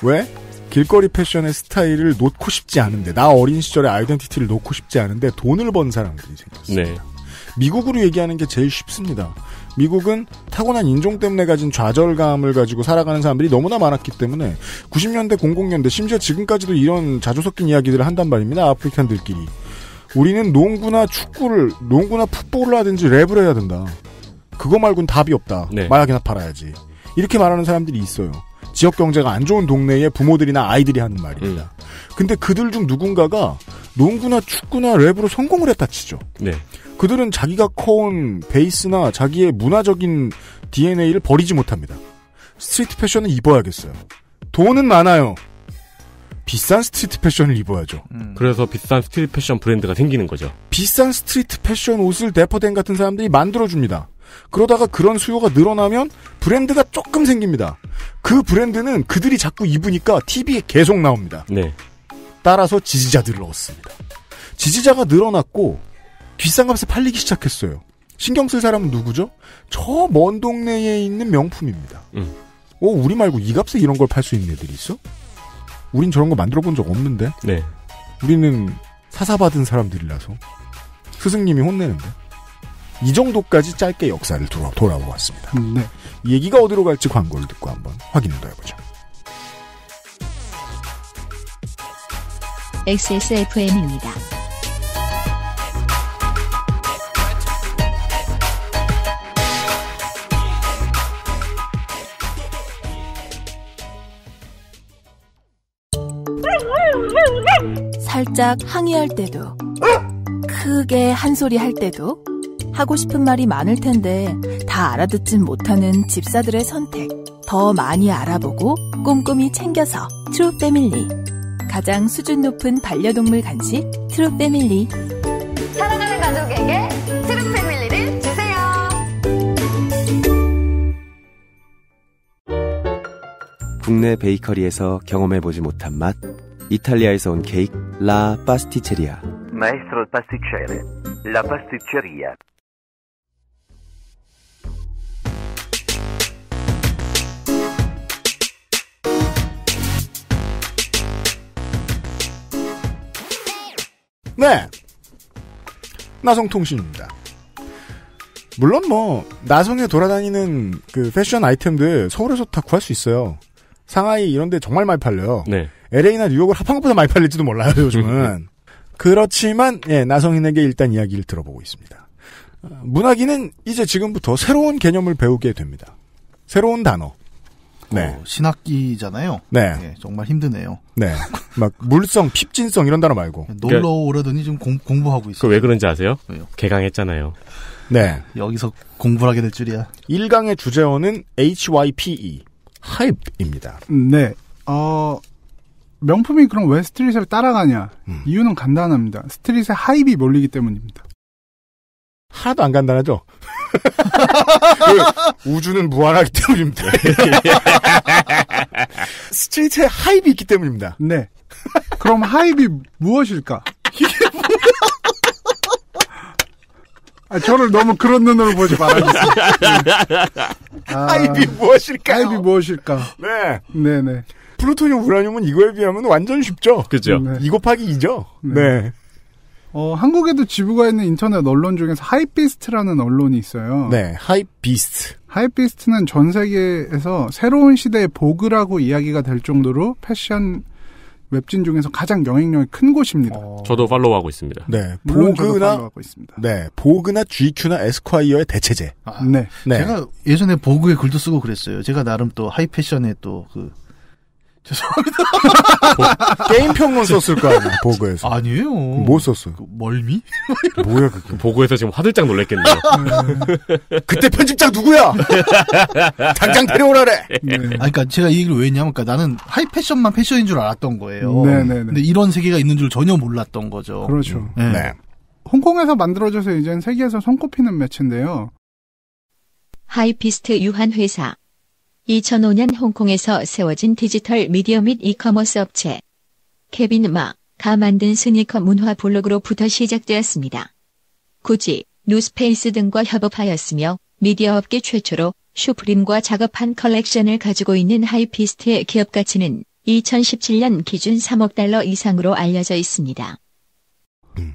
왜? 길거리 패션의 스타일을 놓고 싶지 않은데 나 어린 시절의 아이덴티티를 놓고 싶지 않은데 돈을 번 사람들이 생겼습니다. 네. 미국으로 얘기하는 게 제일 쉽습니다. 미국은 타고난 인종 때문에 가진 좌절감을 가지고 살아가는 사람들이 너무나 많았기 때문에 90년대, 00년대, 심지어 지금까지도 이런 자주 섞인 이야기들을 한단 말입니다. 아프리칸들끼리. 우리는 농구나 축구를, 농구나 풋볼을 하든지 랩을 해야 된다. 그거 말고는 답이 없다. 네. 말하기나 팔아야지. 이렇게 말하는 사람들이 있어요. 지역 경제가 안 좋은 동네에 부모들이나 아이들이 하는 말입니다. 음. 근데 그들 중 누군가가 농구나 축구나 랩으로 성공을 했다 치죠. 네. 그들은 자기가 커온 베이스나 자기의 문화적인 DNA를 버리지 못합니다. 스트리트 패션은 입어야겠어요. 돈은 많아요. 비싼 스트리트 패션을 입어야죠. 음. 그래서 비싼 스트리트 패션 브랜드가 생기는 거죠. 비싼 스트리트 패션 옷을 데퍼댄 같은 사람들이 만들어줍니다. 그러다가 그런 수요가 늘어나면 브랜드가 조금 생깁니다. 그 브랜드는 그들이 자꾸 입으니까 TV에 계속 나옵니다. 네. 따라서 지지자들을 얻습니다. 지지자가 늘어났고 뒷상 값에 팔리기 시작했어요. 신경 쓸 사람은 누구죠? 저 먼 동네에 있는 명품입니다. 음. 어, 우리 말고 이 값에 이런 걸 팔 수 있는 애들이 있어? 우린 저런 거 만들어 본 적 없는데? 네. 우리는 사사받은 사람들이라서. 스승님이 혼내는데? 이 정도까지 짧게 역사를 돌아, 돌아보았습니다. 음, 네. 얘기가 어디로 갈지 광고를 듣고 한번 확인도 해보죠. XSFM입니다. 살짝 항의할 때도 크게 한 소리 할 때도 하고 싶은 말이 많을 텐데 다 알아듣진 못하는 집사들의 선택. 더 많이 알아보고 꼼꼼히 챙겨서 트루 패밀리. 가장 수준 높은 반려동물 간식 트루 패밀리. 사랑하는 가족에게 트루 패밀리를 주세요. 국내 베이커리에서 경험해보지 못한 맛. 이탈리아에서 온 케이크 라 파스티체리아. 마에스트로 파스티체레 라 파스티체리아. 네. 나성통신입니다. 물론 뭐, 나성에 돌아다니는 그 패션 아이템들 서울에서 다 구할 수 있어요. 상하이 이런데 정말 많이 팔려요. 네. LA나 뉴욕을 합한 것보다 많이 팔릴지도 몰라요, <laughs> 요즘은. 그렇지만, 예, 나성인에게 일단 이야기를 들어보고 있습니다. 문학인은 이제 지금부터 새로운 개념을 배우게 됩니다. 새로운 단어. 어, 네. 어, 신학기잖아요. 네. 예, 정말 힘드네요. 네. 막 물성, 핍진성 이런 단어 말고. 예, 놀러 오려더니 지금 공, 공부하고 있어요. 그 왜 그런지 아세요? 왜요? 개강했잖아요. 네. 여기서 공부를 하게 될 줄이야. 1강의 주제어는 HYPE. 하입입니다. 네. 어, 명품이 그럼 왜 스트릿을 따라가냐? 음. 이유는 간단합니다. 스트릿의 하입이 몰리기 때문입니다. 하나도 안 간단하죠? 그 우주는 무한하기 때문입니다. <laughs> 스트레이 하입이 있기 때문입니다. 네. 그럼 하입이 무엇일까? 뭐- <laughs> 아, 저를 너무 그런 눈으로 보지 말아주세요. 아, 하입이 무엇일까? 하입이 무엇일까? 네. 네네. 네. 플루토늄 우라늄은 이거에 비하면 완전 쉽죠. 그죠. 네. 2 곱하기 2죠. 네. 네. 어, 한국에도 지부가 있는 인터넷 언론 중에서 하이피스트라는 언론이 있어요. 네, 하이피스트 하이비스트는 전 세계에서 새로운 시대의 보그라고 이야기가 될 정도로 패션 웹진 중에서 가장 영향력이 큰 곳입니다. 어... 저도 팔로우하고 있습니다. 네, 보그나 있습니다. 네, 보그나 GQ나 에스콰이어의 대체제. 아, 네. 네. 제가 예전에 보그에 글도 쓰고 그랬어요. 제가 나름 또 하이패션에 또그 죄송합니다. 게임 평론 <laughs> 썼을 거 아니야, 보고에서. 아니에요. 뭐 썼어요? 그 멀미? <laughs> 뭐야, 그게. 보고에서 지금 화들짝 놀랬겠네요. 네. 그때 편집장 누구야? <laughs> 당장 데려오라래! 네. 아니, 그니까 제가 이 얘기를 왜 했냐면, 그니까 나는 하이 패션만 패션인 줄 알았던 거예요. 네네네. 네, 네. 근데 이런 세계가 있는 줄 전혀 몰랐던 거죠. 그렇죠. 네. 네. 홍콩에서 만들어져서 이제는 세계에서 손꼽히는 매체인데요. 하이피스트 유한회사. 2005년 홍콩에서 세워진 디지털 미디어 및 이커머스 업체 케빈 마가 만든 스니커 문화 블로그로부터 시작되었습니다. 굳이 뉴스페이스 등과 협업하였으며 미디어 업계 최초로 슈프림과 작업한 컬렉션을 가지고 있는 하이피스트의 기업 가치는 2017년 기준 3억 달러 이상으로 알려져 있습니다.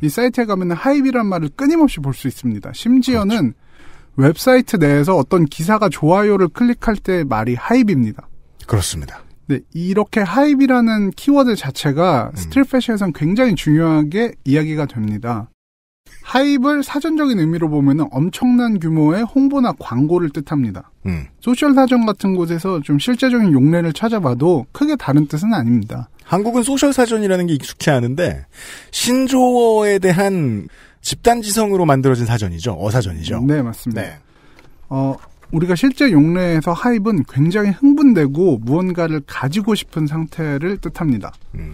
이 사이트에 가면 하이비란 말을 끊임없이 볼 수 있습니다. 심지어는 그렇죠. 웹사이트 내에서 어떤 기사가 좋아요를 클릭할 때 말이 하입입니다. 그렇습니다. 네, 이렇게 하입이라는 키워드 자체가 음. 스틸패션에선 굉장히 중요하게 이야기가 됩니다. 하입을 사전적인 의미로 보면 엄청난 규모의 홍보나 광고를 뜻합니다. 음. 소셜 사전 같은 곳에서 좀 실제적인 용례를 찾아봐도 크게 다른 뜻은 아닙니다. 한국은 소셜 사전이라는 게 익숙해 하는데 신조어에 대한 집단지성으로 만들어진 사전이죠. 어사전이죠. 네, 맞습니다. 네. 어, 우리가 실제 용례에서 하입은 굉장히 흥분되고 무언가를 가지고 싶은 상태를 뜻합니다. 음.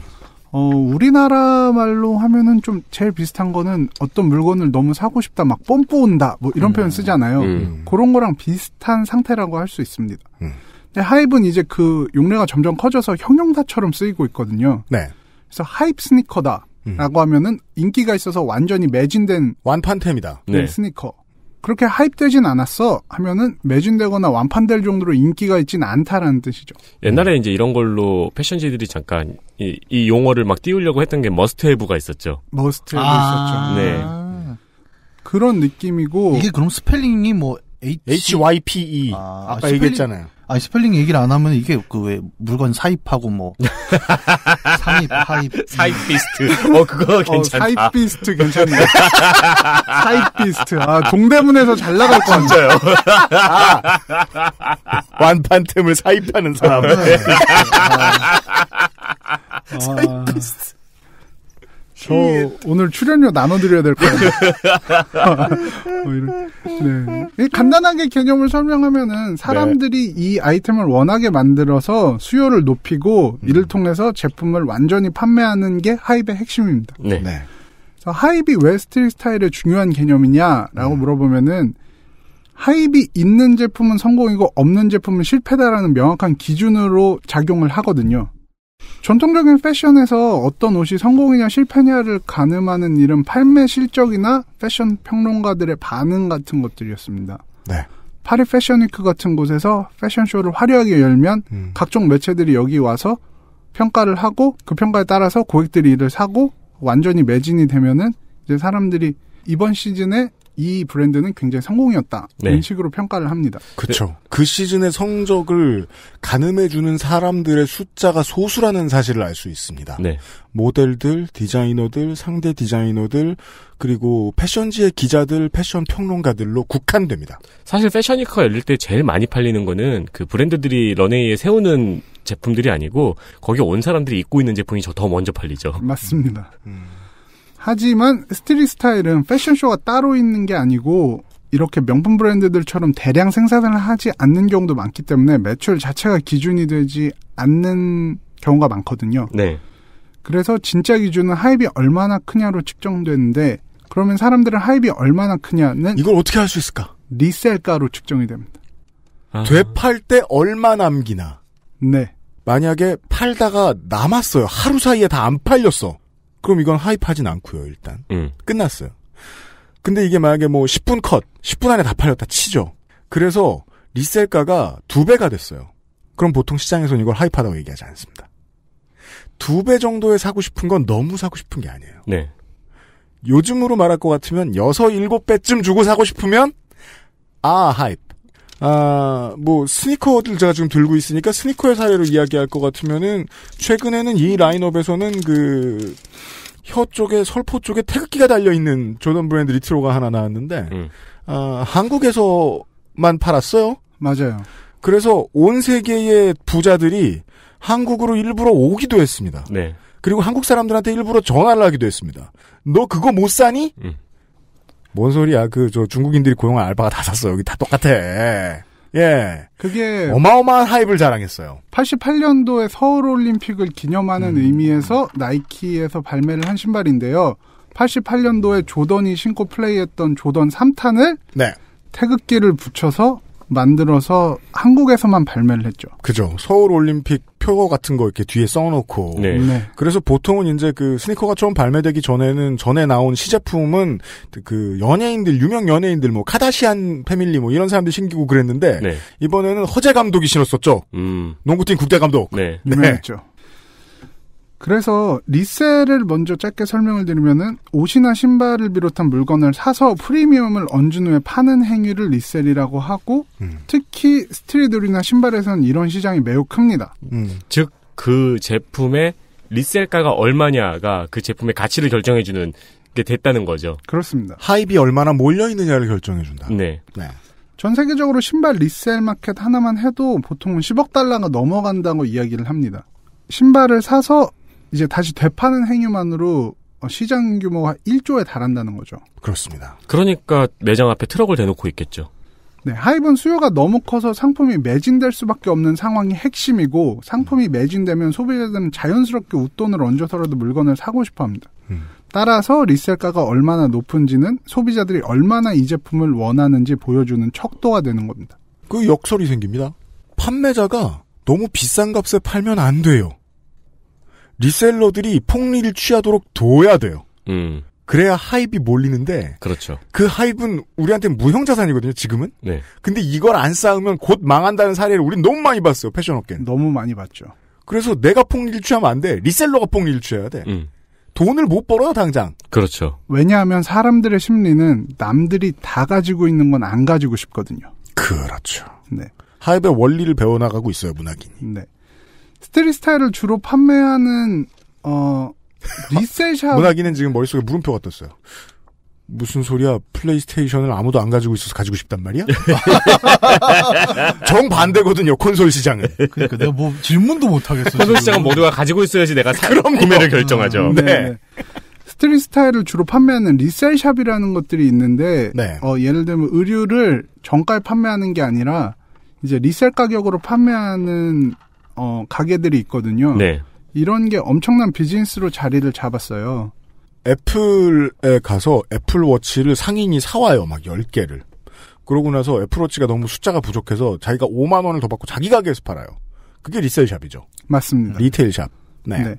어, 우리나라 말로 하면은 좀 제일 비슷한 거는 어떤 물건을 너무 사고 싶다, 막 뽐뿌온다, 뭐 이런 음. 표현 쓰잖아요. 음. 그런 거랑 비슷한 상태라고 할 수 있습니다. 음. 근데 하입은 이제 그 용례가 점점 커져서 형용사처럼 쓰이고 있거든요. 네. 그래서 하입 스니커다. 음. 라고 하면은 인기가 있어서 완전히 매진된 완판템이다. 네, 네. 스니커. 그렇게 하입되진 않았어 하면은 매진되거나 완판될 정도로 인기가 있진 않다라는 뜻이죠. 옛날에 이제 이런 걸로 패션지들이 잠깐 이, 이 용어를 막 띄우려고 했던 게 머스트헤브가 있었죠. 머스트헤브 아~ 있었죠. 네. 그런 느낌이고 이게 그럼 스펠링이 뭐 H... y p e 아, 까 스펠링... 얘기했잖아요. 아니 스펠링 얘기를 안 하면 이게 그 왜 물건 사입하고 뭐 사입 <laughs> 하입 사입 비스트 어 그거 어, 괜찮다 어, 사입 비스트 괜찮네 <laughs> 사입 비스트 아 동대문에서 잘 나갈 거 같아요 아. 완판 템을 사입하는 사람 네. 아. 아. 사입 비스트 저 오늘 출연료 나눠드려야 될 거예요. <laughs> 뭐 네. 간단하게 개념을 설명하면은 사람들이 네. 이 아이템을 원하게 만들어서 수요를 높이고 음. 이를 통해서 제품을 완전히 판매하는 게 하입의 이 핵심입니다. 네. 네. 그래서 하이이웨 스트릿 스타일의 중요한 개념이냐라고 음. 물어보면은 하이비 있는 제품은 성공이고 없는 제품은 실패다라는 명확한 기준으로 작용을 하거든요. 전통적인 패션에서 어떤 옷이 성공이냐 실패냐를 가늠하는 일은 판매 실적이나 패션 평론가들의 반응 같은 것들이었습니다. 네. 파리 패션위크 같은 곳에서 패션쇼를 화려하게 열면 음. 각종 매체들이 여기 와서 평가를 하고 그 평가에 따라서 고객들이 이를 사고 완전히 매진이 되면은 이제 사람들이 이번 시즌에 이 브랜드는 굉장히 성공이었다. 네. 이런 식으로 평가를 합니다. 그렇죠. 그 시즌의 성적을 가늠해 주는 사람들의 숫자가 소수라는 사실을 알 수 있습니다. 네. 모델들, 디자이너들, 상대 디자이너들 그리고 패션지의 기자들, 패션 평론가들로 국한됩니다. 사실 패션위크가 열릴 때 제일 많이 팔리는 거는 그 브랜드들이 런웨이에 세우는 제품들이 아니고 거기 온 사람들이 입고 있는 제품이 더 먼저 팔리죠. 맞습니다. 음. 하지만 스트리 스타일은 패션쇼가 따로 있는 게 아니고 이렇게 명품 브랜드들처럼 대량 생산을 하지 않는 경우도 많기 때문에 매출 자체가 기준이 되지 않는 경우가 많거든요. 네. 그래서 진짜 기준은 하입이 얼마나 크냐로 측정되는데 그러면 사람들은 하입이 얼마나 크냐는 이걸 어떻게 할 수 있을까? 리셀가로 측정이 됩니다. 아. 되팔 때 얼마 남기나? 네. 만약에 팔다가 남았어요. 하루 사이에 다 안 팔렸어. 그럼 이건 하이파진 않고요, 일단. 음. 끝났어요. 근데 이게 만약에 뭐 10분 컷, 10분 안에 다 팔렸다 치죠. 그래서 리셀가가 두 배가 됐어요. 그럼 보통 시장에서는 이걸 하입하다고 얘기하지 않습니다. 두 배 정도에 사고 싶은 건 너무 사고 싶은 게 아니에요. 네. 요즘으로 말할 것 같으면 6, 7배쯤 주고 사고 싶으면 아, 하입. 이 아, 뭐, 스니커들 제가 지금 들고 있으니까 스니커의 사례로 이야기할 것 같으면은, 최근에는 이 라인업에서는 그, 혀 쪽에, 설포 쪽에 태극기가 달려있는 조던 브랜드 리트로가 하나 나왔는데, 음. 아, 한국에서만 팔았어요? 맞아요. 그래서 온 세계의 부자들이 한국으로 일부러 오기도 했습니다. 네. 그리고 한국 사람들한테 일부러 전화를 하기도 했습니다. 너 그거 못 사니? 음. 뭔 소리야? 그 저 중국인들이 고용한 알바가 다 샀어. 여기 다 똑같아. 예. 그게 어마어마한 하입을 자랑했어요. 88년도에 서울 올림픽을 기념하는 음. 의미에서 나이키에서 발매를 한 신발인데요. 88년도에 조던이 신고 플레이했던 조던 3탄을 네. 태극기를 붙여서 만들어서 한국에서만 발매를 했죠. 그죠. 서울 올림픽 표어 같은 거 이렇게 뒤에 써놓고. 네. 네. 그래서 보통은 이제 그 스니커가 처음 발매되기 전에는 전에 나온 시제품은 그 연예인들 유명 연예인들 뭐 카다시안 패밀리 뭐 이런 사람들 신기고 그랬는데 네. 이번에는 허재 감독이 신었었죠. 음. 농구팀 국대 감독. 네. 유명했죠. 네. 그래서 리셀을 먼저 짧게 설명을 드리면은 옷이나 신발을 비롯한 물건을 사서 프리미엄을 얹은 후에 파는 행위를 리셀이라고 하고 음. 특히 스트리트돌이나 신발에서는 이런 시장이 매우 큽니다. 음. 즉그 제품의 리셀가가 얼마냐가 그 제품의 가치를 결정해주는 게 됐다는 거죠. 그렇습니다. 하입이 얼마나 몰려 있느냐를 결정해준다. 네. 네. 전 세계적으로 신발 리셀 마켓 하나만 해도 보통은 10억 달러가 넘어간다고 이야기를 합니다. 신발을 사서 이제 다시 되파는 행위만으로 시장 규모가 1조에 달한다는 거죠. 그렇습니다. 그러니까 매장 앞에 트럭을 대놓고 있겠죠. 네, 하이브는 수요가 너무 커서 상품이 매진될 수밖에 없는 상황이 핵심이고 상품이 매진되면 소비자들은 자연스럽게 웃돈을 얹어서라도 물건을 사고 싶어합니다. 음. 따라서 리셀가가 얼마나 높은지는 소비자들이 얼마나 이 제품을 원하는지 보여주는 척도가 되는 겁니다. 그 역설이 생깁니다. 판매자가 너무 비싼 값에 팔면 안 돼요. 리셀러들이 폭리를 취하도록 둬야 돼요. 음. 그래야 하입이 몰리는데. 그렇죠. 그 하입은 우리한테 무형 자산이거든요. 지금은. 네. 근데 이걸 안 쌓으면 곧 망한다는 사례를 우린 너무 많이 봤어요. 패션 업계는. 너무 많이 봤죠. 그래서 내가 폭리를 취하면 안 돼. 리셀러가 폭리를 취해야 돼. 음. 돈을 못 벌어요, 당장. 그렇죠. 왜냐하면 사람들의 심리는 남들이 다 가지고 있는 건 안 가지고 싶거든요. 그렇죠. 네. 하입의 원리를 배워나가고 있어요, 문학인이. 네. 스트리스타일을 주로 판매하는 어 리셀샵 <laughs> 문학기는 지금 머릿속에 물음표가 떴어요. 무슨 소리야? 플레이스테이션을 아무도 안 가지고 있어서 가지고 싶단 말이야? <laughs> 정반대거든요, 콘솔 시장은. 그러니까 내가 뭐 질문도 못 하겠어. 콘솔 시장은 모두가 가지고 있어야지 내가 그럼 구매를 결정하죠. 음, 네. 네. 스트리 스타일을 주로 판매하는 리셀샵이라는 것들이 있는데 네. 어, 예를 들면 의류를 정가에 판매하는 게 아니라 이제 리셀 가격으로 판매하는 어, 가게들이 있거든요. 네. 이런 게 엄청난 비즈니스로 자리를 잡았어요. 애플에 가서 애플워치를 상인이 사와요. 막 10개를. 그러고 나서 애플워치가 너무 숫자가 부족해서 자기가 5만 원을 더 받고 자기 가게에서 팔아요. 그게 리셀샵이죠. 맞습니다. 리테일샵. 네. 네.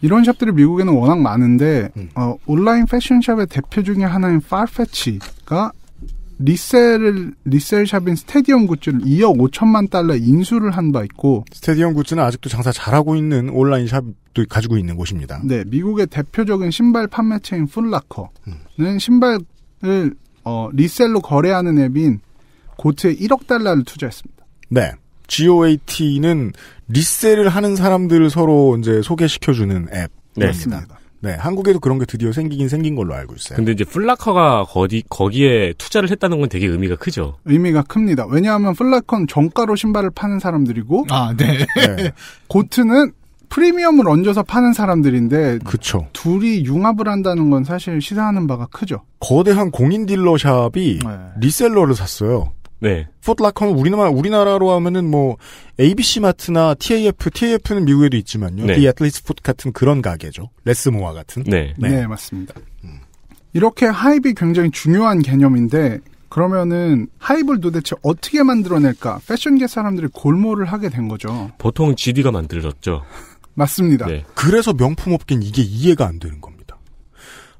이런 샵들이 미국에는 워낙 많은데 음. 어, 온라인 패션샵의 대표 중에 하나인 파페치가 리셀을 리셀샵인 스테디움 굿즈를 2억 5천만 달러 인수를 한 바 있고 스테디움 굿즈는 아직도 장사 잘하고 있는 온라인 샵도 가지고 있는 곳입니다. 네, 미국의 대표적인 신발 판매체인 풀라커는 음. 신발을 어, 리셀로 거래하는 앱인 고트에 1억 달러를 투자했습니다. 네. GOAT는 리셀을 하는 사람들을 서로 이제 소개시켜주는 앱. 네. 그습니다 네, 한국에도 그런 게 드디어 생기긴 생긴 걸로 알고 있어요. 근데 이제 플라커가 거기, 거기에 투자를 했다는 건 되게 의미가 크죠. 의미가 큽니다. 왜냐하면 플라커는 정가로 신발을 파는 사람들이고, 아, 네. 네. 고트는 프리미엄을 얹어서 파는 사람들인데, 그쵸. 둘이 융합을 한다는 건 사실 시사하는 바가 크죠. 거대한 공인 딜러샵이 네. 리셀러를 샀어요. 네. 포트락 하면 우리나라, 우리나라로 하면은 뭐, ABC 마트나 TAF, TAF는 미국에도 있지만요. 네. 이 애틀리스 포트 같은 그런 가게죠. 레스모아 같은. 네. 네, 네 맞습니다. 음. 이렇게 하입이 굉장히 중요한 개념인데, 그러면은 하입을 도대체 어떻게 만들어낼까? 패션계 사람들이 골몰을 하게 된 거죠. 보통 GD가 만들어졌죠. 맞습니다. 네. 그래서 명품 업계는 이게 이해가 안 되는 겁니다.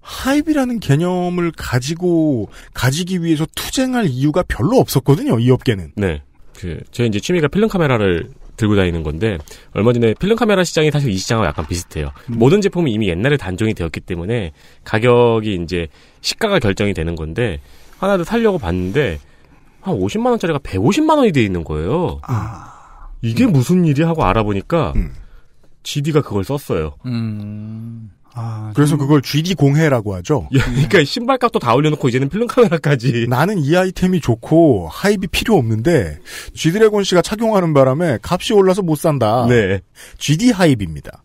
하입이라는 개념을 가지고 가지기 위해서 투쟁할 이유가 별로 없었거든요. 이 업계는. 네. 그제 이제 취미가 필름 카메라를 들고 다니는 건데 얼마 전에 필름 카메라 시장이 사실 이 시장과 약간 비슷해요. 음. 모든 제품이 이미 옛날에 단종이 되었기 때문에 가격이 이제 시가가 결정이 되는 건데 하나를 살려고 봤는데 한 50만 원짜리가 150만 원이 돼 있는 거예요. 아. 이게 음. 무슨 일이 하고 알아보니까 음. GD가 그걸 썼어요. 음. 아, 그래서 참... 그걸 GD 공해라고 하죠. 예, 그러니까 신발값도 다 올려놓고 이제는 필름 카메라까지. 나는 이 아이템이 좋고 하입이 필요 없는데 G드래곤 씨가 착용하는 바람에 값이 올라서 못 산다. 네. GD 하입입니다.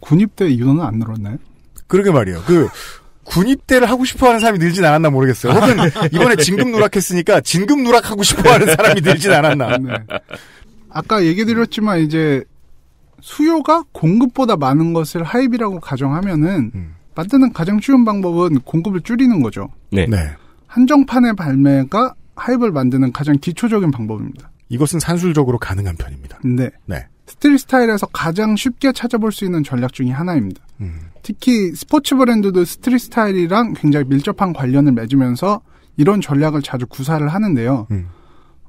군입대 이유는 안 늘었나요? 그러게 말이에요. 그 군입대를 하고 싶어하는 사람이 늘진 않았나 모르겠어요. 혹은 <laughs> 이번에 진급 누락했으니까 진급 누락하고 싶어하는 사람이 늘진 않았나. 네. 아까 얘기 드렸지만 이제 수요가 공급보다 많은 것을 하입이라고 가정하면은 음. 만드는 가장 쉬운 방법은 공급을 줄이는 거죠. 네. 네. 한정판의 발매가 하입을 만드는 가장 기초적인 방법입니다. 이것은 산술적으로 가능한 편입니다. 네. 네. 스틸 스타일에서 가장 쉽게 찾아볼 수 있는 전략 중의 하나입니다. 음. 특히 스포츠 브랜드도 스틸 스타일이랑 굉장히 밀접한 관련을 맺으면서 이런 전략을 자주 구사를 하는데요. 음.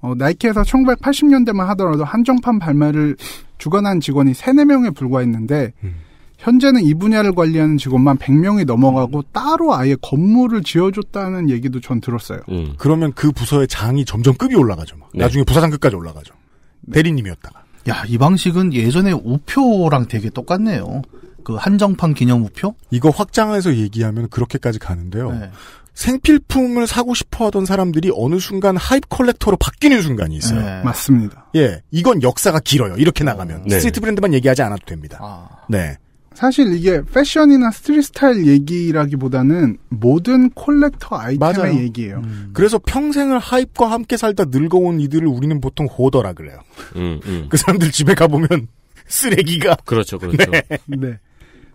어, 나이키에서 1980년대만 하더라도 한정판 발매를 주관한 직원이 3, 4명에 불과했는데 음. 현재는 이 분야를 관리하는 직원만 100명이 넘어가고 음. 따로 아예 건물을 지어줬다는 얘기도 전 들었어요. 음. 그러면 그 부서의 장이 점점 급이 올라가죠. 네. 나중에 부사장급까지 올라가죠. 네. 대리님이었다가. 야, 이 방식은 예전에 우표랑 되게 똑같네요. 그 한정판 기념 우표? 이거 확장해서 얘기하면 그렇게까지 가는데요. 네. 생필품을 사고 싶어 하던 사람들이 어느 순간 하입 컬렉터로 바뀌는 순간이 있어요. 네. 맞습니다. 예. 이건 역사가 길어요. 이렇게 어, 나가면. 네. 스트리트 브랜드만 얘기하지 않아도 됩니다. 아. 네. 사실 이게 패션이나 스트릿 스타일 얘기라기보다는 모든 콜렉터 아이템의 맞아요. 얘기예요. 음. 그래서 평생을 하입과 함께 살다 늙어온 이들을 우리는 보통 호더라 그래요. 음, 음. 그 사람들 집에 가보면 <laughs> 쓰레기가. 그렇죠, 그렇죠. 네. 네.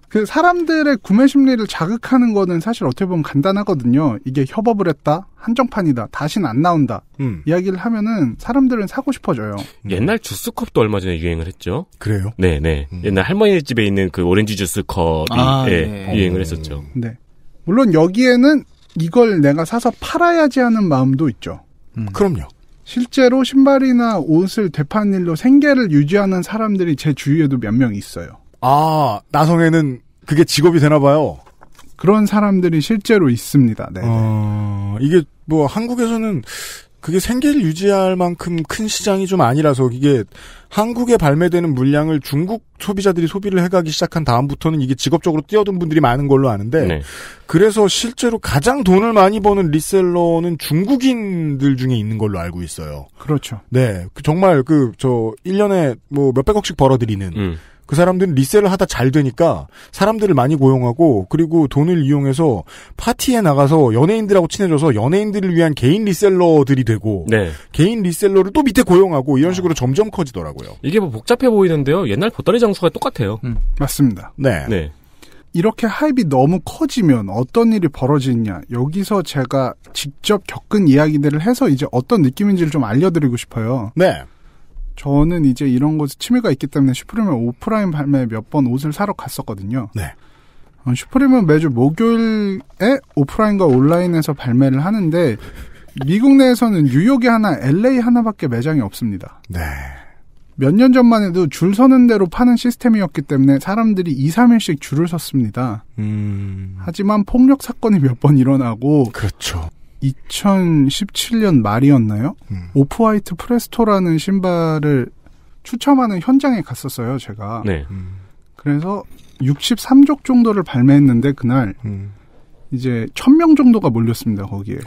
그 사람들의 구매 심리를 자극하는 거는 사실 어떻게 보면 간단하거든요. 이게 협업을 했다, 한정판이다, 다시는 안 나온다. 음. 이야기를 하면은 사람들은 사고 싶어져요. 옛날 주스컵도 얼마 전에 유행을 했죠. 그래요? 네, 네. 음. 옛날 할머니 집에 있는 그 오렌지 주스컵이 아, 예, 네. 유행을 했었죠. 음. 네. 물론 여기에는 이걸 내가 사서 팔아야지 하는 마음도 있죠. 음. 그럼요. 실제로 신발이나 옷을 되파는 일로 생계를 유지하는 사람들이 제 주위에도 몇 명 있어요. 아, 나성에는 그게 직업이 되나 봐요. 그런 사람들이 실제로 있습니다. 네, 네. 어, 이게 뭐 한국에서는 그게 생계를 유지할 만큼 큰 시장이 좀 아니라서 이게 한국에 발매되는 물량을 중국 소비자들이 소비를 해가기 시작한 다음부터는 이게 직업적으로 뛰어든 분들이 많은 걸로 아는데 네. 그래서 실제로 가장 돈을 많이 버는 리셀러는 중국인들 중에 있는 걸로 알고 있어요. 그렇죠. 네. 그 정말 그저 1년에 뭐 몇백억씩 벌어들이는 음. 그 사람들은 리셀을 하다 잘 되니까 사람들을 많이 고용하고 그리고 돈을 이용해서 파티에 나가서 연예인들하고 친해져서 연예인들을 위한 개인 리셀러들이 되고 네. 개인 리셀러를 또 밑에 고용하고 이런 식으로 점점 커지더라고요. 이게 뭐 복잡해 보이는데요. 옛날 보따리 장소가 똑같아요. 음, 맞습니다. 네. 네. 이렇게 하입이 너무 커지면 어떤 일이 벌어지냐 여기서 제가 직접 겪은 이야기들을 해서 이제 어떤 느낌인지를 좀 알려드리고 싶어요. 네. 저는 이제 이런 것에 취미가 있기 때문에 슈프림의 오프라인 발매 몇 번 옷을 사러 갔었거든요. 네. 어, 슈프림은 매주 목요일에 오프라인과 온라인에서 발매를 하는데 미국 내에서는 뉴욕에 하나, LA 하나밖에 매장이 없습니다. 네. 몇 년 전만 해도 줄 서는 대로 파는 시스템이었기 때문에 사람들이 2, 3일씩 줄을 섰습니다. 음... 하지만 폭력 사건이 몇 번 일어나고 그렇죠. 2017년 말이었나요? 음. 오프화이트 프레스토라는 신발을 추첨하는 현장에 갔었어요, 제가. 네. 음. 그래서 63족 정도를 발매했는데 그날 음. 이제 1000명 정도가 몰렸습니다, 거기에.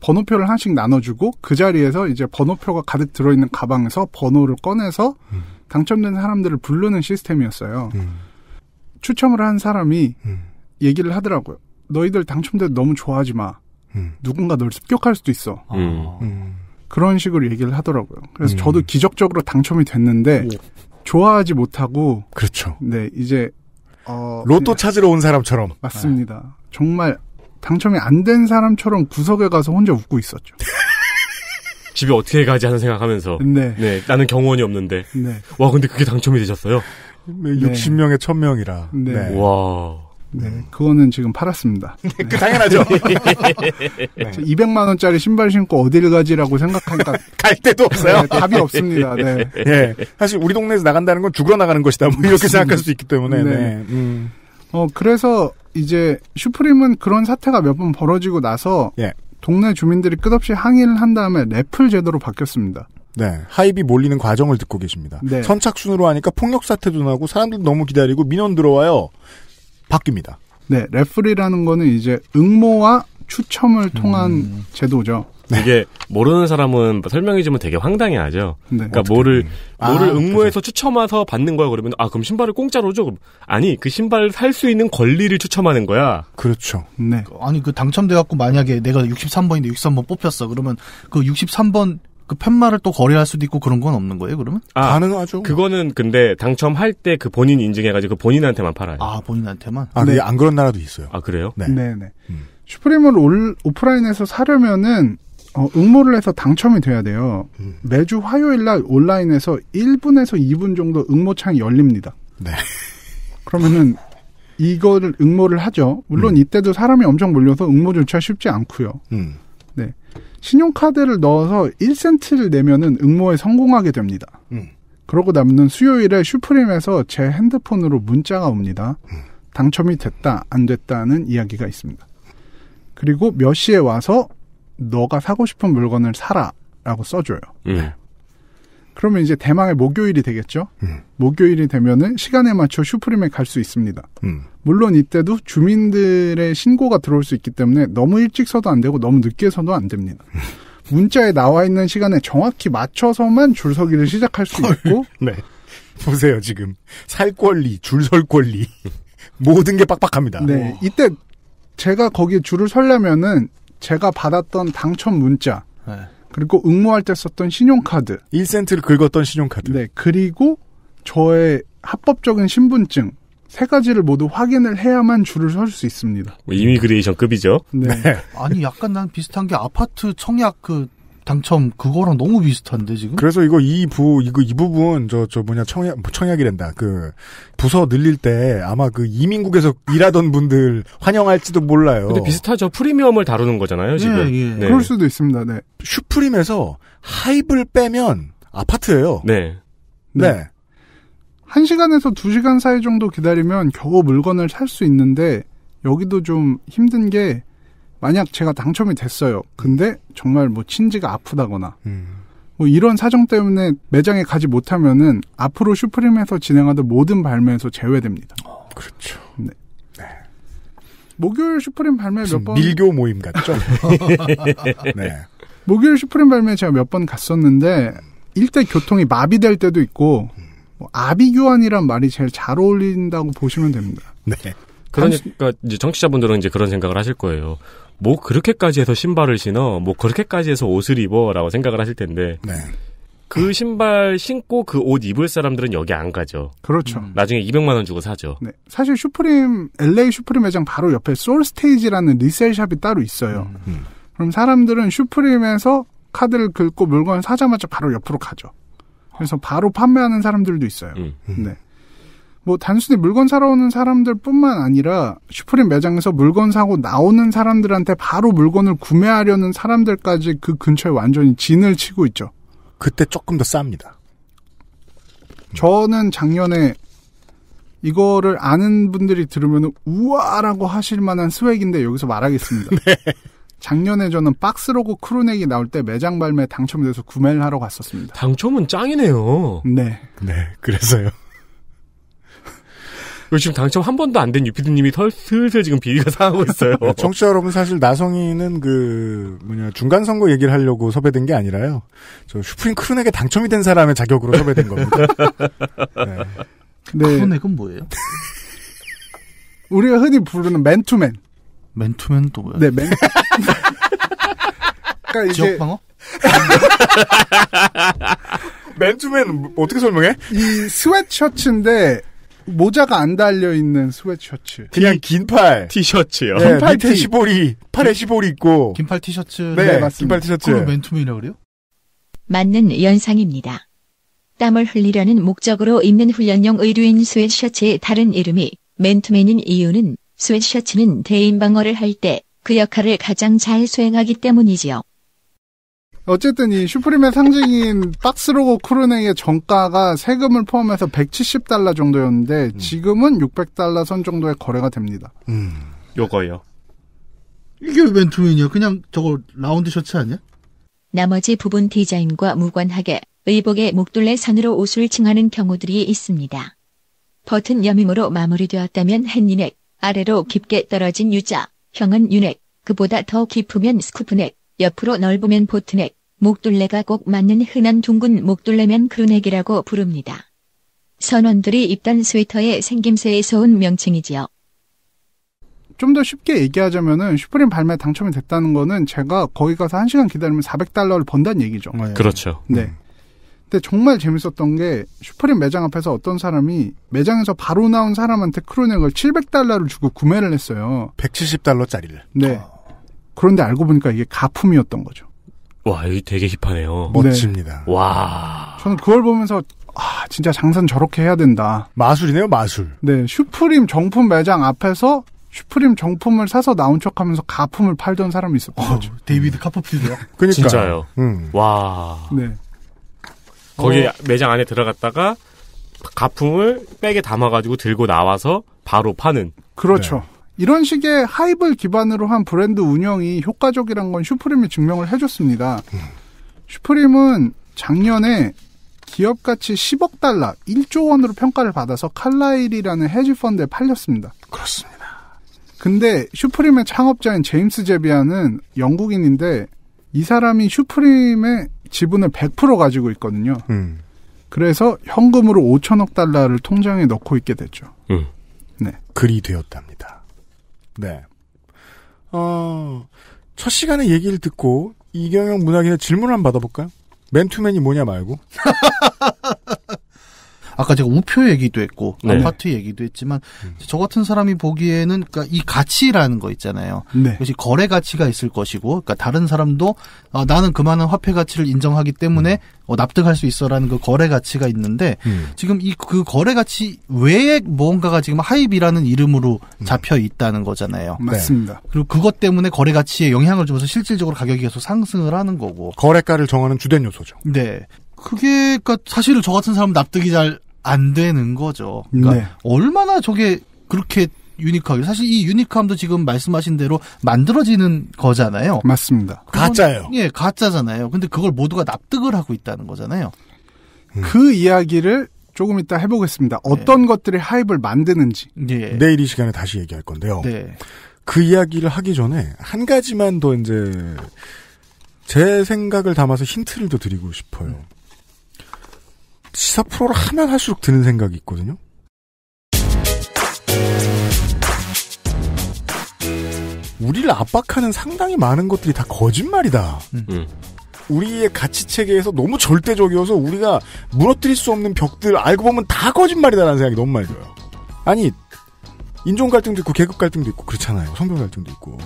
번호표를 하나씩 나눠주고 그 자리에서 이제 번호표가 가득 들어있는 가방에서 번호를 꺼내서 음. 당첨된 사람들을 부르는 시스템이었어요. 음. 추첨을 한 사람이 음. 얘기를 하더라고요. 너희들 당첨돼도 너무 좋아하지 마. 음, 누군가 널 습격할 수도 있어. 아. 음. 음. 그런 식으로 얘기를 하더라고요. 그래서 음. 저도 기적적으로 당첨이 됐는데 좋아하지 못하고 그렇죠. 네 이제 어, 로또 찾으러 온 사람처럼 맞습니다. 네. 정말 당첨이 안 된 사람처럼 구석에 가서 혼자 웃고 있었죠. <laughs> 집에 어떻게 가지 하는 생각하면서 네. 네 나는 경호원이 없는데 네. 와 근데 그게 당첨이 되셨어요? 60명에 1000명이라. 네. 와. 네, 그거는 지금 팔았습니다. <laughs> 네, 네. 당연하죠. <laughs> 네. 200만 원짜리 신발 신고 어디를 가지라고 생각하니까 <laughs> 갈 데도 네, 없어요. 네, 답이 없습니다. 네. 네. 사실 우리 동네에서 나간다는 건 죽으러 나가는 것이다. 뭐 이렇게 생각할 수 있기 때문에. 네. 네. 음. 어 그래서 이제 슈프림은 그런 사태가 몇 번 벌어지고 나서 예. 동네 주민들이 끝없이 항의를 한 다음에 랩플 제도로 바뀌었습니다. 네. 하입이 몰리는 과정을 듣고 계십니다. 네. 선착순으로 하니까 폭력 사태도 나고 사람들 도 너무 기다리고 민원 들어와요. 바뀝니다. 네, 레프리라는 거는 이제 응모와 추첨을 통한 음. 제도죠. 네. 이게 모르는 사람은 설명해주면 되게 황당해하죠. 네. 그러니까 어떻 뭐를 아, 응모해서 그렇죠. 추첨해서 받는 거야 그러면 아 그럼 신발을 공짜로 줘? 그럼 아니 그 신발을 살 수 있는 권리를 추첨하는 거야. 그렇죠. 네. 아니 그 당첨돼 갖고 만약에 내가 63번인데 63번 뽑혔어. 그러면 그 63번 그 팻말을 또 거래할 수도 있고 그런 건 없는 거예요, 그러면? 아, 가능하죠. 그거는 근데 당첨할 때 그 본인 인증해가지고 그 본인한테만 팔아요. 아, 본인한테만? 아, 네. 안 그런 나라도 있어요. 아, 그래요? 네. 네네. 네. 음. 슈프림을 올, 오프라인에서 사려면은, 어, 응모를 해서 당첨이 돼야 돼요. 음. 매주 화요일 날 온라인에서 1분에서 2분 정도 응모창이 열립니다. 네. 그러면은, 이거를 응모를 하죠. 물론 음. 이때도 사람이 엄청 몰려서 응모 조차 쉽지 않고요. 음. 신용카드를 넣어서 1센트를 내면은 응모에 성공하게 됩니다. 음. 그러고 남는 수요일에 슈프림에서 제 핸드폰으로 문자가 옵니다. 음. 당첨이 됐다, 안 됐다는 이야기가 있습니다. 그리고 몇 시에 와서 너가 사고 싶은 물건을 사라 라고 써줘요. 음. 그러면 이제 대망의 목요일이 되겠죠? 음. 목요일이 되면은 시간에 맞춰 슈프림에 갈 수 있습니다. 음. 물론 이때도 주민들의 신고가 들어올 수 있기 때문에 너무 일찍 서도 안 되고 너무 늦게 서도 안 됩니다. <laughs> 문자에 나와 있는 시간에 정확히 맞춰서만 줄서기를 시작할 수 있고 <laughs> 네. 보세요 지금 살 권리, 줄 설 권리 <laughs> 모든 게 빡빡합니다. 네, 이때 제가 거기에 줄을 설려면은 제가 받았던 당첨 문자 네. 그리고 응모할 때 썼던 신용카드 1센트를 긁었던 신용카드 네 그리고 저의 합법적인 신분증 세 가지를 모두 확인을 해야만 줄을 설 수 있습니다. 뭐 이미그레이션급이죠. 네. 네. <laughs> 아니 약간 난 비슷한 게 아파트 청약 그 당첨 그거랑 너무 비슷한데 지금. 그래서 이거 이부 이거 이 부분 저 저 뭐냐 청약 청약이된다그 부서 늘릴 때 아마 그 이민국에서 일하던 분들 환영할지도 몰라요. 근데 비슷하죠. 프리미엄을 다루는 거잖아요, 네, 지금. 예, 예. 네. 그럴 수도 있습니다. 네. 슈프림에서 하이브를 빼면 아파트예요. 네. 네. 네. 한시간에서두시간 사이 정도 기다리면 겨우 물건을 살 수 있는데 여기도 좀 힘든 게 만약 제가 당첨이 됐어요. 근데 정말 뭐 친지가 아프다거나 음. 뭐 이런 사정 때문에 매장에 가지 못하면은 앞으로 슈프림에서 진행하던 모든 발매에서 제외됩니다. 어, 그렇죠. 네. 네. 목요일 슈프림 발매 몇 번? 밀교 모임 같죠? <laughs> 네. 목요일 슈프림 발매 제가 몇 번 갔었는데 일대 교통이 마비될 때도 있고 음. 뭐 아비규환이란 말이 제일 잘 어울린다고 보시면 됩니다. 네. 그러니까 이제 정치자분들은 이제 그런 생각을 하실 거예요. 뭐 그렇게까지 해서 신발을 신어, 뭐 그렇게까지 해서 옷을 입어라고 생각을 하실 텐데. 네. 그 신발 신고 그 옷 입을 사람들은 여기 안 가죠. 그렇죠. 음. 나중에 200만 원 주고 사죠. 네. 사실 슈프림 LA 슈프림 매장 바로 옆에 솔 스테이지라는 리셀샵이 따로 있어요. 음, 그럼 사람들은 슈프림에서 카드를 긁고 물건을 사자마자 바로 옆으로 가죠. 그래서 바로 판매하는 사람들도 있어요. 음. 음. 네. 뭐 단순히 물건 사러 오는 사람들뿐만 아니라 슈프림 매장에서 물건 사고 나오는 사람들한테 바로 물건을 구매하려는 사람들까지 그 근처에 완전히 진을 치고 있죠. 그때 조금 더 쌉니다. 저는 작년에 이거를 아는 분들이 들으면 우와라고 하실 만한 스웩인데 여기서 말하겠습니다. <laughs> 네. 작년에 저는 박스로고 크루넥이 나올 때 매장 발매 당첨돼서 구매를 하러 갔었습니다. 당첨은 짱이네요. 네. 네, 그래서요. 요즘 <laughs> 당첨 한 번도 안 된유피드님이 슬슬 지금 비위가 상하고 있어요. <laughs> 청취자 여러분 사실 나성이는 그 뭐냐 중간 선거 얘기를 하려고 섭외된 게 아니라요. 저 슈프림 크루넥에 당첨이 된 사람의 자격으로 섭외된 겁니다. <laughs> 네. 네. 크루넥은 뭐예요? 우리가 흔히 부르는 맨투맨. 맨투맨 또 뭐야? 네, 맨. <laughs> 그러니까 지역 방어? 맨투맨 어떻게 설명해? 이 스웨트셔츠인데 모자가 안 달려 있는 스웨트셔츠. 그냥 긴팔 티셔츠요. 네, 긴팔 밑 티. 시볼이 팔에 시보리 있고. 긴팔 티셔츠. 네, 네 맞습니다. 긴팔 티셔츠. 그걸 맨투맨이라 그래요? 맞는 연상입니다. 땀을 흘리려는 목적으로 입는 훈련용 의류인 스웨트셔츠의 다른 이름이 맨투맨인 이유는 스웨트셔츠는 대인 방어를 할 때 그 역할을 가장 잘 수행하기 때문이지요. 어쨌든 이 슈프림의 상징인 <laughs> 박스로고 크루네의 정가가 세금을 포함해서 170달러 정도였는데 음. 지금은 600달러 선정도의 거래가 됩니다. 음. 요거요. 이게 웬투맨이야? 그냥 저거 라운드 셔츠 아니야? 나머지 부분 디자인과 무관하게 의복의 목둘레 선으로 옷을 칭하는 경우들이 있습니다. 버튼 여밈으로 마무리되었다면 헨리넥, 아래로 깊게 떨어진 유자 형은 유넥, 그보다 더 깊으면 스쿠프넥, 옆으로 넓으면 보트넥, 목둘레가 꼭 맞는 흔한 둥근 목둘레면 크루넥이라고 부릅니다. 선원들이 입던 스웨터의 생김새에서 온 명칭이지요. 좀 더 쉽게 얘기하자면은 슈프림 발매 당첨이 됐다는 거는 제가 거기 가서 1시간 기다리면 400달러를 번다는 얘기죠. 네. 그렇죠. 네. 음. 근데 정말 재밌었던 게 슈프림 매장 앞에서 어떤 사람이 매장에서 바로 나온 사람한테 크로넥을 700달러를 주고 구매를 했어요. 170달러짜리를. 네. 아. 그런데 알고 보니까 이게 가품이었던 거죠. 와, 여기 되게 힙하네요. 멋집니다. 네. 와. 저는 그걸 보면서 아, 진짜 장사는 저렇게 해야 된다. 마술이네요, 마술. 네, 슈프림 정품 매장 앞에서 슈프림 정품을 사서 나온 척 하면서 가품을 팔던 사람이 있었던 거 어, 데이비드 카퍼필드요? 그니까 진짜요. 음. 와. 네. 거기 어. 매장 안에 들어갔다가 가품을 백에 담아가지고 들고 나와서 바로 파는. 그렇죠. 네. 이런 식의 하입을 기반으로 한 브랜드 운영이 효과적이란 건 슈프림이 증명을 해줬습니다. 음. 슈프림은 작년에 기업 가치 10억 달러, 1조 원으로 평가를 받아서 칼라일이라는 헤지펀드에 팔렸습니다. 그렇습니다. 근데 슈프림의 창업자인 제임스 제비아는 영국인인데 이 사람이 슈프림의 지분을 100% 가지고 있거든요. 음. 그래서 현금으로 5천억 달러를 통장에 넣고 있게 됐죠. 음. 네. 글이 되었답니다. 네. 어, 첫 시간에 얘기를 듣고 이경영 문학인의 질문 을 한번 받아볼까요? 맨투맨이 뭐냐 말고. <laughs> 아까 제가 우표 얘기도 했고 네. 아파트 얘기도 했지만 음. 저 같은 사람이 보기에는 그러니까 이 가치라는 거 있잖아요. 네. 그것이 거래 가치가 있을 것이고 그러니까 다른 사람도 아, 나는 그만한 화폐 가치를 인정하기 때문에 음. 어, 납득할 수 있어라는 그 거래 가치가 있는데 음. 지금 이 그 거래 가치 외에 뭔가가 지금 하입이라는 이름으로 음. 잡혀 있다는 거잖아요. 네. 맞습니다. 그리고 그것 때문에 거래 가치에 영향을 주면서 실질적으로 가격이 계속 상승을 하는 거고 거래가를 정하는 주된 요소죠. 네. 그게 그니까 사실 은저 같은 사람 납득이 잘안 되는 거죠. 그러니까 네. 얼마나 저게 그렇게 유니크하게 사실 이 유니크함도 지금 말씀하신 대로 만들어지는 거잖아요. 맞습니다. 그건, 가짜예요. 예, 가짜잖아요. 근데 그걸 모두가 납득을 하고 있다는 거잖아요. 음. 그 이야기를 조금 이따 해보겠습니다. 어떤 네. 것들이 하입을 만드는지 네. 내일 이 시간에 다시 얘기할 건데요. 네. 그 이야기를 하기 전에 한 가지만 더 이제 제 생각을 담아서 힌트를 더 드리고 싶어요. 음. 시사 프로를 하면 할수록 드는 생각이 있거든요. 우리를 압박하는 상당히 많은 것들이 다 거짓말이다. 음. 음. 우리의 가치 체계에서 너무 절대적이어서 우리가 무너뜨릴 수 없는 벽들 알고 보면 다 거짓말이다라는 생각이 너무 많이 들어요. 아니 인종 갈등도 있고 계급 갈등도 있고 그렇잖아요. 성별 갈등도 있고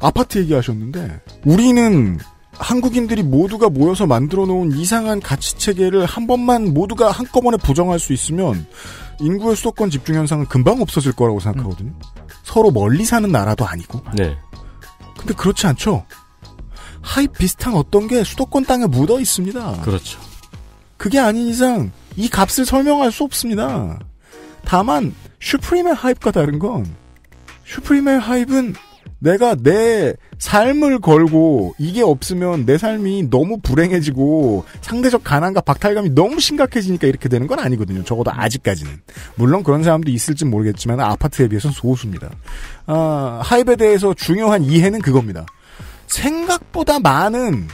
아파트 얘기하셨는데 우리는 한국인들이 모두가 모여서 만들어 놓은 이상한 가치 체계를 한 번만 모두가 한꺼번에 부정할 수 있으면 인구의 수도권 집중 현상은 금방 없어질 거라고 생각하거든요. 음. 서로 멀리 사는 나라도 아니고. 네. 근데 그렇지 않죠. 하이 비슷한 어떤 게 수도권 땅에 묻어 있습니다. 그렇죠. 그게 아닌 이상 이 값을 설명할 수 없습니다. 다만 슈프림의 하입과 다른 건 슈프림의 하입은 내가 내 삶을 걸고 이게 없으면 내 삶이 너무 불행해지고 상대적 가난과 박탈감이 너무 심각해지니까 이렇게 되는 건 아니거든요. 적어도 아직까지는. 물론 그런 사람도 있을지 모르겠지만 아파트에 비해서는 소수입니다. 아, 하브에 대해서 중요한 이해는 그겁니다. 생각보다 많은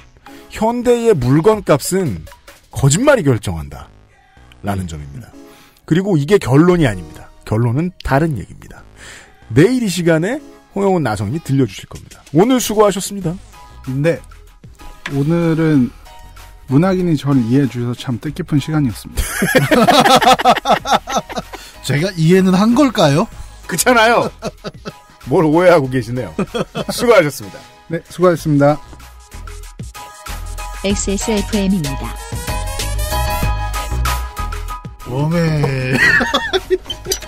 현대의 물건 값은 거짓말이 결정한다. 라는 점입니다. 그리고 이게 결론이 아닙니다. 결론은 다른 얘기입니다. 내일 이 시간에 홍영훈 나성님이 들려주실 겁니다. 오늘 수고하셨습니다. 네. 오늘은 문학인이 저를 이해해 주셔서 참 뜻깊은 시간이었습니다. <laughs> 제가 이해는 한 걸까요? 그렇잖아요. 뭘 오해하고 계시네요. 수고하셨습니다. 네, 수고하셨습니다. XSFM입니다. 오메. <laughs>